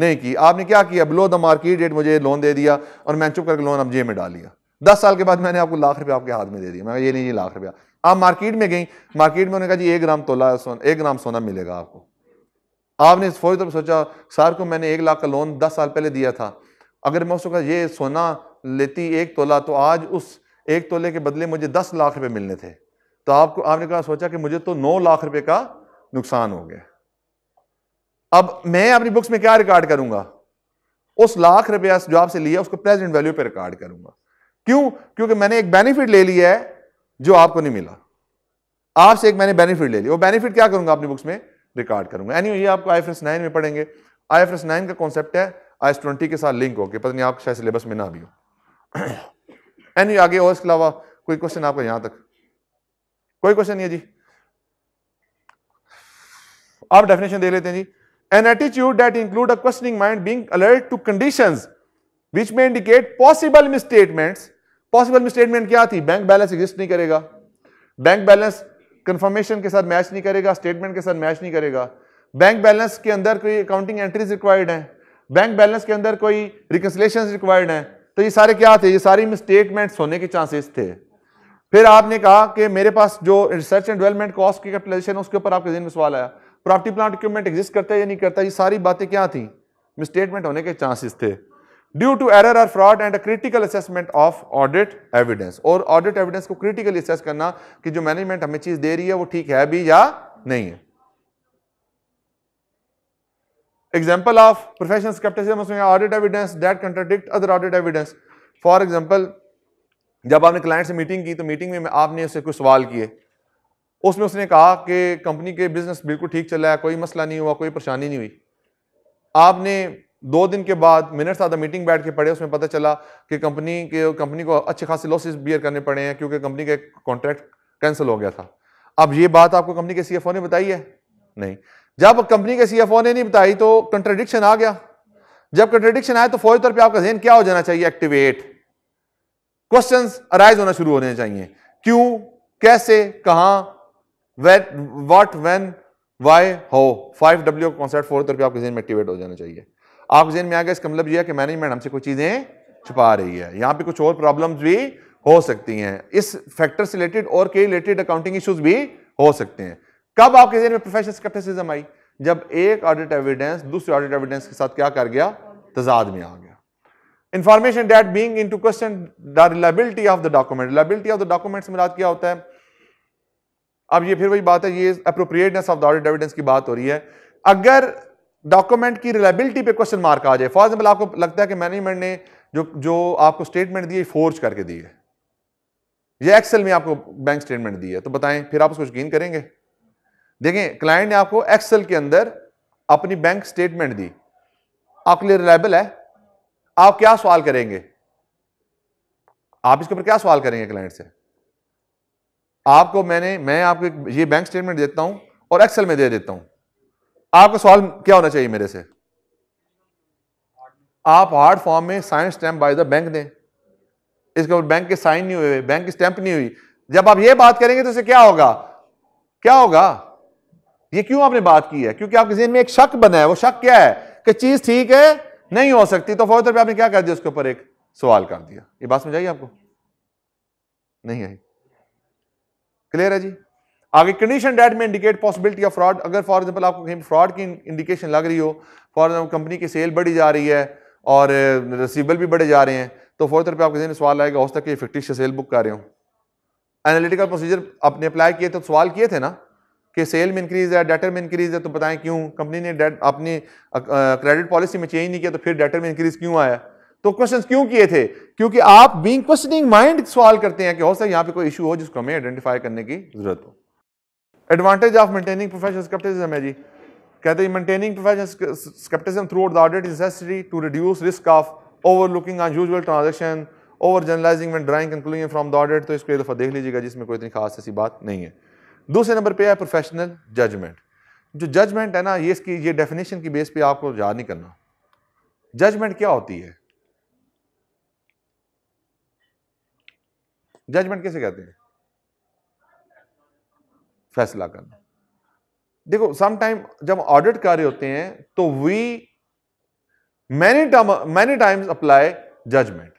नहीं की आपने क्या किया बिलो द मार्केट रेट मुझे लोन दे दिया और मैंने चुप करके लोन अब जे में डाल लिया दस साल के बाद मैंने आपको लाख रुपया आपके हाथ में दे दिया मैं ये नहीं ये लाख रुपया आप मार्केट में गई मार्केट में उन्होंने कहा जी एक ग्राम तोला एक ग्राम सोना मिलेगा आपको आपने फौरी तौर पर सोचा सर को मैंने एक लाख का लोन दस साल पहले दिया था अगर मैं उसको ये सोना लेती एक तोला तो आज उस एक तोले के बदले मुझे दस लाख रुपए मिलने थे तो आपको आपने कहा सोचा कि मुझे तो नौ लाख रुपए का नुकसान हो गया अब मैं अपनी बुक्स में क्या रिकॉर्ड करूंगा उस लाख रुपया जो आपसे लिया उसको प्रेजेंट वैल्यू पे रिकॉर्ड करूंगा क्यों क्योंकि मैंने एक बेनिफिट ले लिया है जो आपको नहीं मिला आपसे एक मैंने बेनिफिट ले लिया वो बेनिफिट क्या करूंगा अपनी बुक्स में रिकॉर्ड करूंगा एनी anyway, ये आपको आई एफ नाइन में पढ़ेंगे आई एफ नाइन का कॉन्सेप्ट है आई एस ट्वेंटी के साथ लिंक होके पता नहीं आप शायद सिलेबस में ना भी हो एनी <clears throat> anyway, आगे और इसके अलावा कोई क्वेश्चन आपका यहां तक कोई क्वेश्चन नहीं है जी आप डेफिनेशन दे लेते हैं जी an attitude that include a questioning mind being alert to conditions which may indicate possible misstatements possible misstatement क्या थी बैंक बैलेंस एग्जिस्ट नहीं करेगा बैंक बैलेंस कंफर्मेशन के साथ मैच नहीं करेगा स्टेटमेंट के साथ मैच नहीं करेगा बैंक बैलेंस के अंदर कोई अकाउंटिंग एंट्रीज रिक्वायर्ड हैं बैंक बैलेंस के अंदर कोई रिकन्सलेशन रिक्वायर्ड हैं तो ये सारे क्या थे ये सारी मिसस्टेटमेंट्स होने के चांसेस थे फिर आपने कहा कि मेरे पास जो रिसर्च एंड डेवलपमेंट कॉस्ट की कैपिटलाइजेशन उसके ऊपर आपके जहन में सवाल आया प्रॉपर्टी प्लांट इक्विपमेंट एग्जिस्ट करता है या नहीं करता ये सारी बातें क्या थी मिस्टेटमेंट होने के चांसेस थे due to error or fraud and critical assessment of audit evidence और ऑडिट एविडेंस को क्रिटिकली असेस करना कि जो मैनेजमेंट हमें चीज दे रही है वो ठीक है भी या नहीं है example of professional audit evidence that contradict other audit evidence for example जब आपने क्लाइंट से मीटिंग की तो मीटिंग में आपने उससे कुछ सवाल किए उसमें उसने कहा कि कंपनी के बिजनेस बिल्कुल ठीक चल रहा है कोई मसला नहीं हुआ कोई परेशानी नहीं हुई आपने दो दिन के बाद मिनट्स आधा मीटिंग बैठ के पड़े उसमें पता चला कि कंपनी के कंपनी को अच्छे खासे लॉसेस बियर करने पड़े हैं क्योंकि कंपनी का कॉन्ट्रैक्ट कैंसिल हो गया था अब ये बात आपको कंपनी के सीएफओ ने बताई है नहीं जब कंपनी के सीएफओ ने नहीं बताई तो कंट्रेडिक्शन आ गया जब कंट्रेडिक्शन आया तो फौरी तौर पर आपका जहन क्या हो जाना चाहिए एक्टिवेट क्वेश्चन अराइज होना शुरू होने चाहिए क्यों कैसे कहां what what when why how five W concept फोर तौर पर आपके जेन में एक्टिवेट हो जाना चाहिए आपके जेन में आ गया इसका मतलब यह है कि मैनेजमेंट हमसे कुछ चीज़ें छुपा रही है यहाँ पे कुछ और प्रॉब्लम्स भी हो सकती हैं इस फैक्टर से रिलेटेड और के रिलेटेड अकाउंटिंग इश्यूज भी हो सकते हैं कब आपके जेन में प्रोफेशनल स्केप्टिसिज्म आई जब एक ऑडिट एविडेंस दूसरे ऑडिट एविडेंस के साथ क्या कर गया तजाद में आ गया information that being into question the reliability of the document reliability of the documents में क्या होता है अब ये फिर वही बात है ये appropriateness of the audit evidence की बात हो रही है अगर डॉक्यूमेंट की रिलायबिलिटी पे क्वेश्चन मार्क आ जाए फॉर एग्जाम्पल आपको लगता है कि मैनेजमेंट ने जो जो आपको स्टेटमेंट दी है फोर्ज करके दी है या एक्सेल में आपको बैंक स्टेटमेंट दी है तो बताएं फिर आप उसको यकीन करेंगे देखें क्लाइंट ने आपको एक्सेल के अंदर अपनी बैंक स्टेटमेंट दी आपके लिए रिलायबल है आप क्या सवाल करेंगे आप इसके ऊपर क्या सवाल करेंगे क्लाइंट से आपको मैंने मैं आपको ये बैंक स्टेटमेंट देता हूं और एक्सेल में दे देता हूं आपका सवाल क्या होना चाहिए मेरे से आप हार्ड फॉर्म में sign stamp by the bank दें इसके ऊपर बैंक के साइन नहीं हुए बैंक की स्टैंप नहीं हुई जब आप ये बात करेंगे तो इसे क्या होगा क्या होगा ये क्यों आपने बात की है क्योंकि आपके जहन में एक शक बना है वो शक क्या है कि चीज ठीक है नहीं हो सकती तो फौरी तौर पर आपने क्या कर दिया उसके ऊपर एक सवाल कर दिया ये बात समझ आइए आपको नहीं आई क्लियर है जी आगे कंडीशन डेट में इंडिकेट पॉसिबिलिटी ऑफ फ्रॉड अगर फॉर एग्जांपल आपको कहीं फ्रॉड की इंडिकेशन लग रही हो फॉर एग्जाम्पल कंपनी की सेल बढ़ी जा रही है और रिसीबल भी बढ़े जा रहे हैं तो फोर्थ तौर पर आपके जहन सवाल आएगा हो सकता कि फिक्टिश सेल बुक कर रहे हो एनालिटिकल प्रोसीजर आपने अप्लाई किए तो सवाल किए थे ना कि सेल में इंक्रीज है डेटर में इंक्रीज है तो बताएं क्यों कंपनी ने डेट अपनी क्रेडिट पॉलिसी में चेंज नहीं किया तो फिर डेटर में इंक्रीज क्यों आया तो क्वेश्चंस क्यों किए थे क्योंकि आप बीइंग क्वेश्चनिंग माइंड सवाल करते हैं कि हो सकता है यहां पे कोई इशू हो जिसको हमें आइडेंटिफाई करने की जरूरत हो advantage of maintaining professional scepticism है जी कहते हैं maintaining professional scepticism throughout the audit is necessary to reduce risk of overlooking unusual transaction over generalising and drawing conclusion from the audit तो इसको एक दफ़ा देख लीजिएगा जिसमें कोई इतनी खास ऐसी बात नहीं है दूसरे नंबर पे है प्रोफेशनल जजमेंट जो जजमेंट है ना ये इसकी ये डेफिनेशन की बेस पे आपको याद नहीं करना जजमेंट क्या होती है जजमेंट कैसे कहते हैं फैसला करना देखो समटाइम जब ऑडिट कर रहे होते हैं तो we many many times apply judgement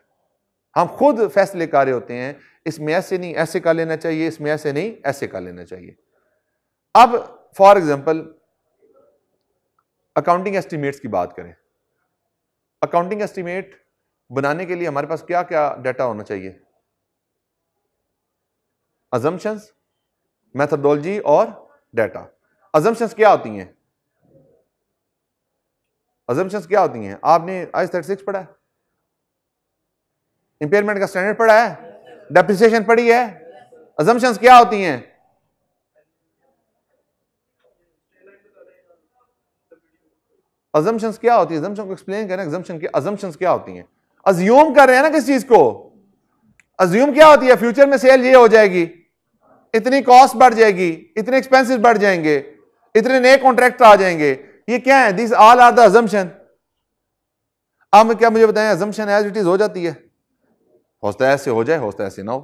हम खुद फैसले कर रहे होते हैं इसमें ऐसे नहीं ऐसे का लेना चाहिए इसमें ऐसे नहीं ऐसे का लेना चाहिए अब फॉर एग्जांपल अकाउंटिंग एस्टिमेट की बात करें अकाउंटिंग एस्टिमेट बनाने के लिए हमारे पास क्या क्या डाटा होना चाहिए अजम्पन्स मैथडोलॉजी और डाटा अजम्पन्स क्या होती हैं अजम्पन्स क्या होती हैं आपने आज थर्ट सिक्स पढ़ा है इंपेयरमेंट का स्टैंडर्ड पढ़ा है डेप्रिसिएशन पढ़ी है अजम्पन्स क्या होती हैं अजम्पन्स क्या होती है को एक्सप्लेन करें एग्जम्पन की अजम्पन्स क्या होती हैं अज्यूम कर रहे हैं ना किस चीज को अज्यूम क्या होती है फ्यूचर में सेल ये हो जाएगी इतनी कॉस्ट बढ़ जाएगी इतने एक्सपेंसिस बढ़ जाएंगे इतने नए कॉन्ट्रैक्टर आ जाएंगे ये क्या है दिस ऑल आर द अब क्या मुझे बताएं अजम्पन एज इट इज हो जाती है हौसला ऐसे हो जाए हौसला ऐसे ना हो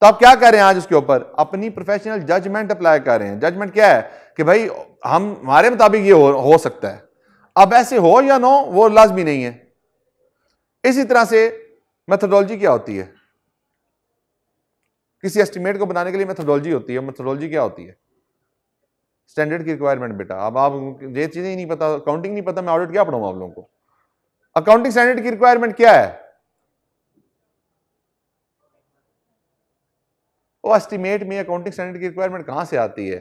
तो आप क्या कर रहे हैं आज उसके ऊपर अपनी प्रोफेशनल जजमेंट अप्लाई कर रहे हैं जजमेंट क्या है कि भाई हम हमारे मुताबिक ये हो, हो सकता है अब ऐसे हो या ना वो लाजमी नहीं है इसी तरह से मेथोडोलॉजी क्या होती है किसी एस्टिमेट को बनाने के लिए मेथोडोलॉजी होती है मेथोडोलॉजी क्या होती है स्टैंडर्ड की रिक्वायरमेंट बेटा अब आप ये चीज़ें ही नहीं पता काउंटिंग नहीं पता मैं ऑडिट क्या पढ़ाऊँ आप लोगों को अकाउंटिंग स्टैंडर्ड की रिक्वायरमेंट क्या है वो एस्टिमेट में अकाउंटिंग स्टैंडर्ड की रिक्वायरमेंट कहाँ से आती है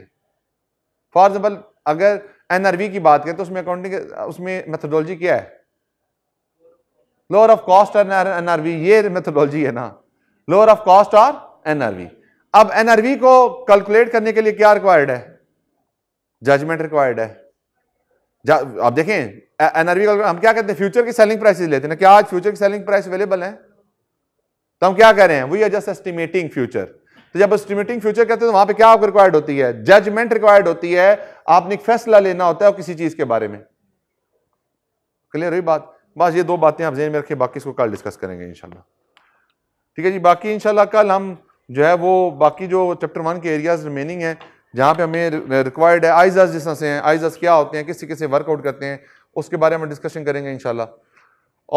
फॉर एग्जाम्पल अगर एनआरवी की बात करें तो उसमें अकाउंटिंग उसमें मेथोडोलॉजी क्या है लोअर ऑफ कॉस्ट और एनआरवी ये मेथोडोलॉजी है ना लोअर ऑफ कॉस्ट और एनआरवी अब एनआरवी को कैलकुलेट करने के लिए क्या रिक्वायर्ड है जजमेंट रिक्वायर्ड है आप देखें एनआरवी हम क्या कहते हैं फ्यूचर की सेलिंग प्राइसेस लेते हैं क्या आज फ्यूचर की सेलिंग प्राइस अवेलेबल है तो हम क्या कह रहे हैं we are just estimating future तो जब एस्टिमेटिंग फ्यूचर कहते हैं तो वहां पे क्या रिक्वायर्ड होती है जजमेंट रिक्वायर्ड होती है आपने एक फैसला लेना होता है किसी चीज के बारे में क्लियर हुई बात बस ये दो बातें आप जेन में रखें बाकी इसको कल डिस्कस करेंगे इंशाल्लाह ठीक है जी बाकी इंशाल्लाह कल हम जो है वो बाकी जो चैप्टर वन के एरियाज रिमेनिंग है जहाँ पे हमें रिक्वायर्ड है आइजाज जिस तरह से हैं आइजाज क्या होते हैं किस तरीके से वर्कआउट करते हैं उसके बारे में डिस्कशन करेंगे इन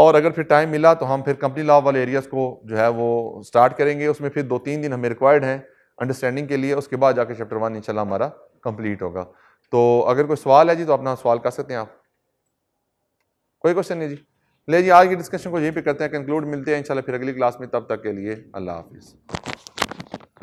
और अगर फिर टाइम मिला तो हम फिर कंपनी लॉ वाले एरियाज़ को जो है वो स्टार्ट करेंगे उसमें फिर दो तीन दिन हमें रिक्वायर्ड हैं अंडरस्टैंडिंग के लिए उसके बाद जाके चैप्टर वन इंशाल्लाह हमारा कंप्लीट होगा तो अगर कोई सवाल है जी तो अपना सवाल कर सकते हैं आप कोई क्वेश्चन नहीं जी ले जी आज की डिस्कशन को यहीं पे करते हैं कंक्लूड मिलते हैं इंशाल्लाह फिर अगली क्लास में तब तक के लिए अल्लाह हाफिज़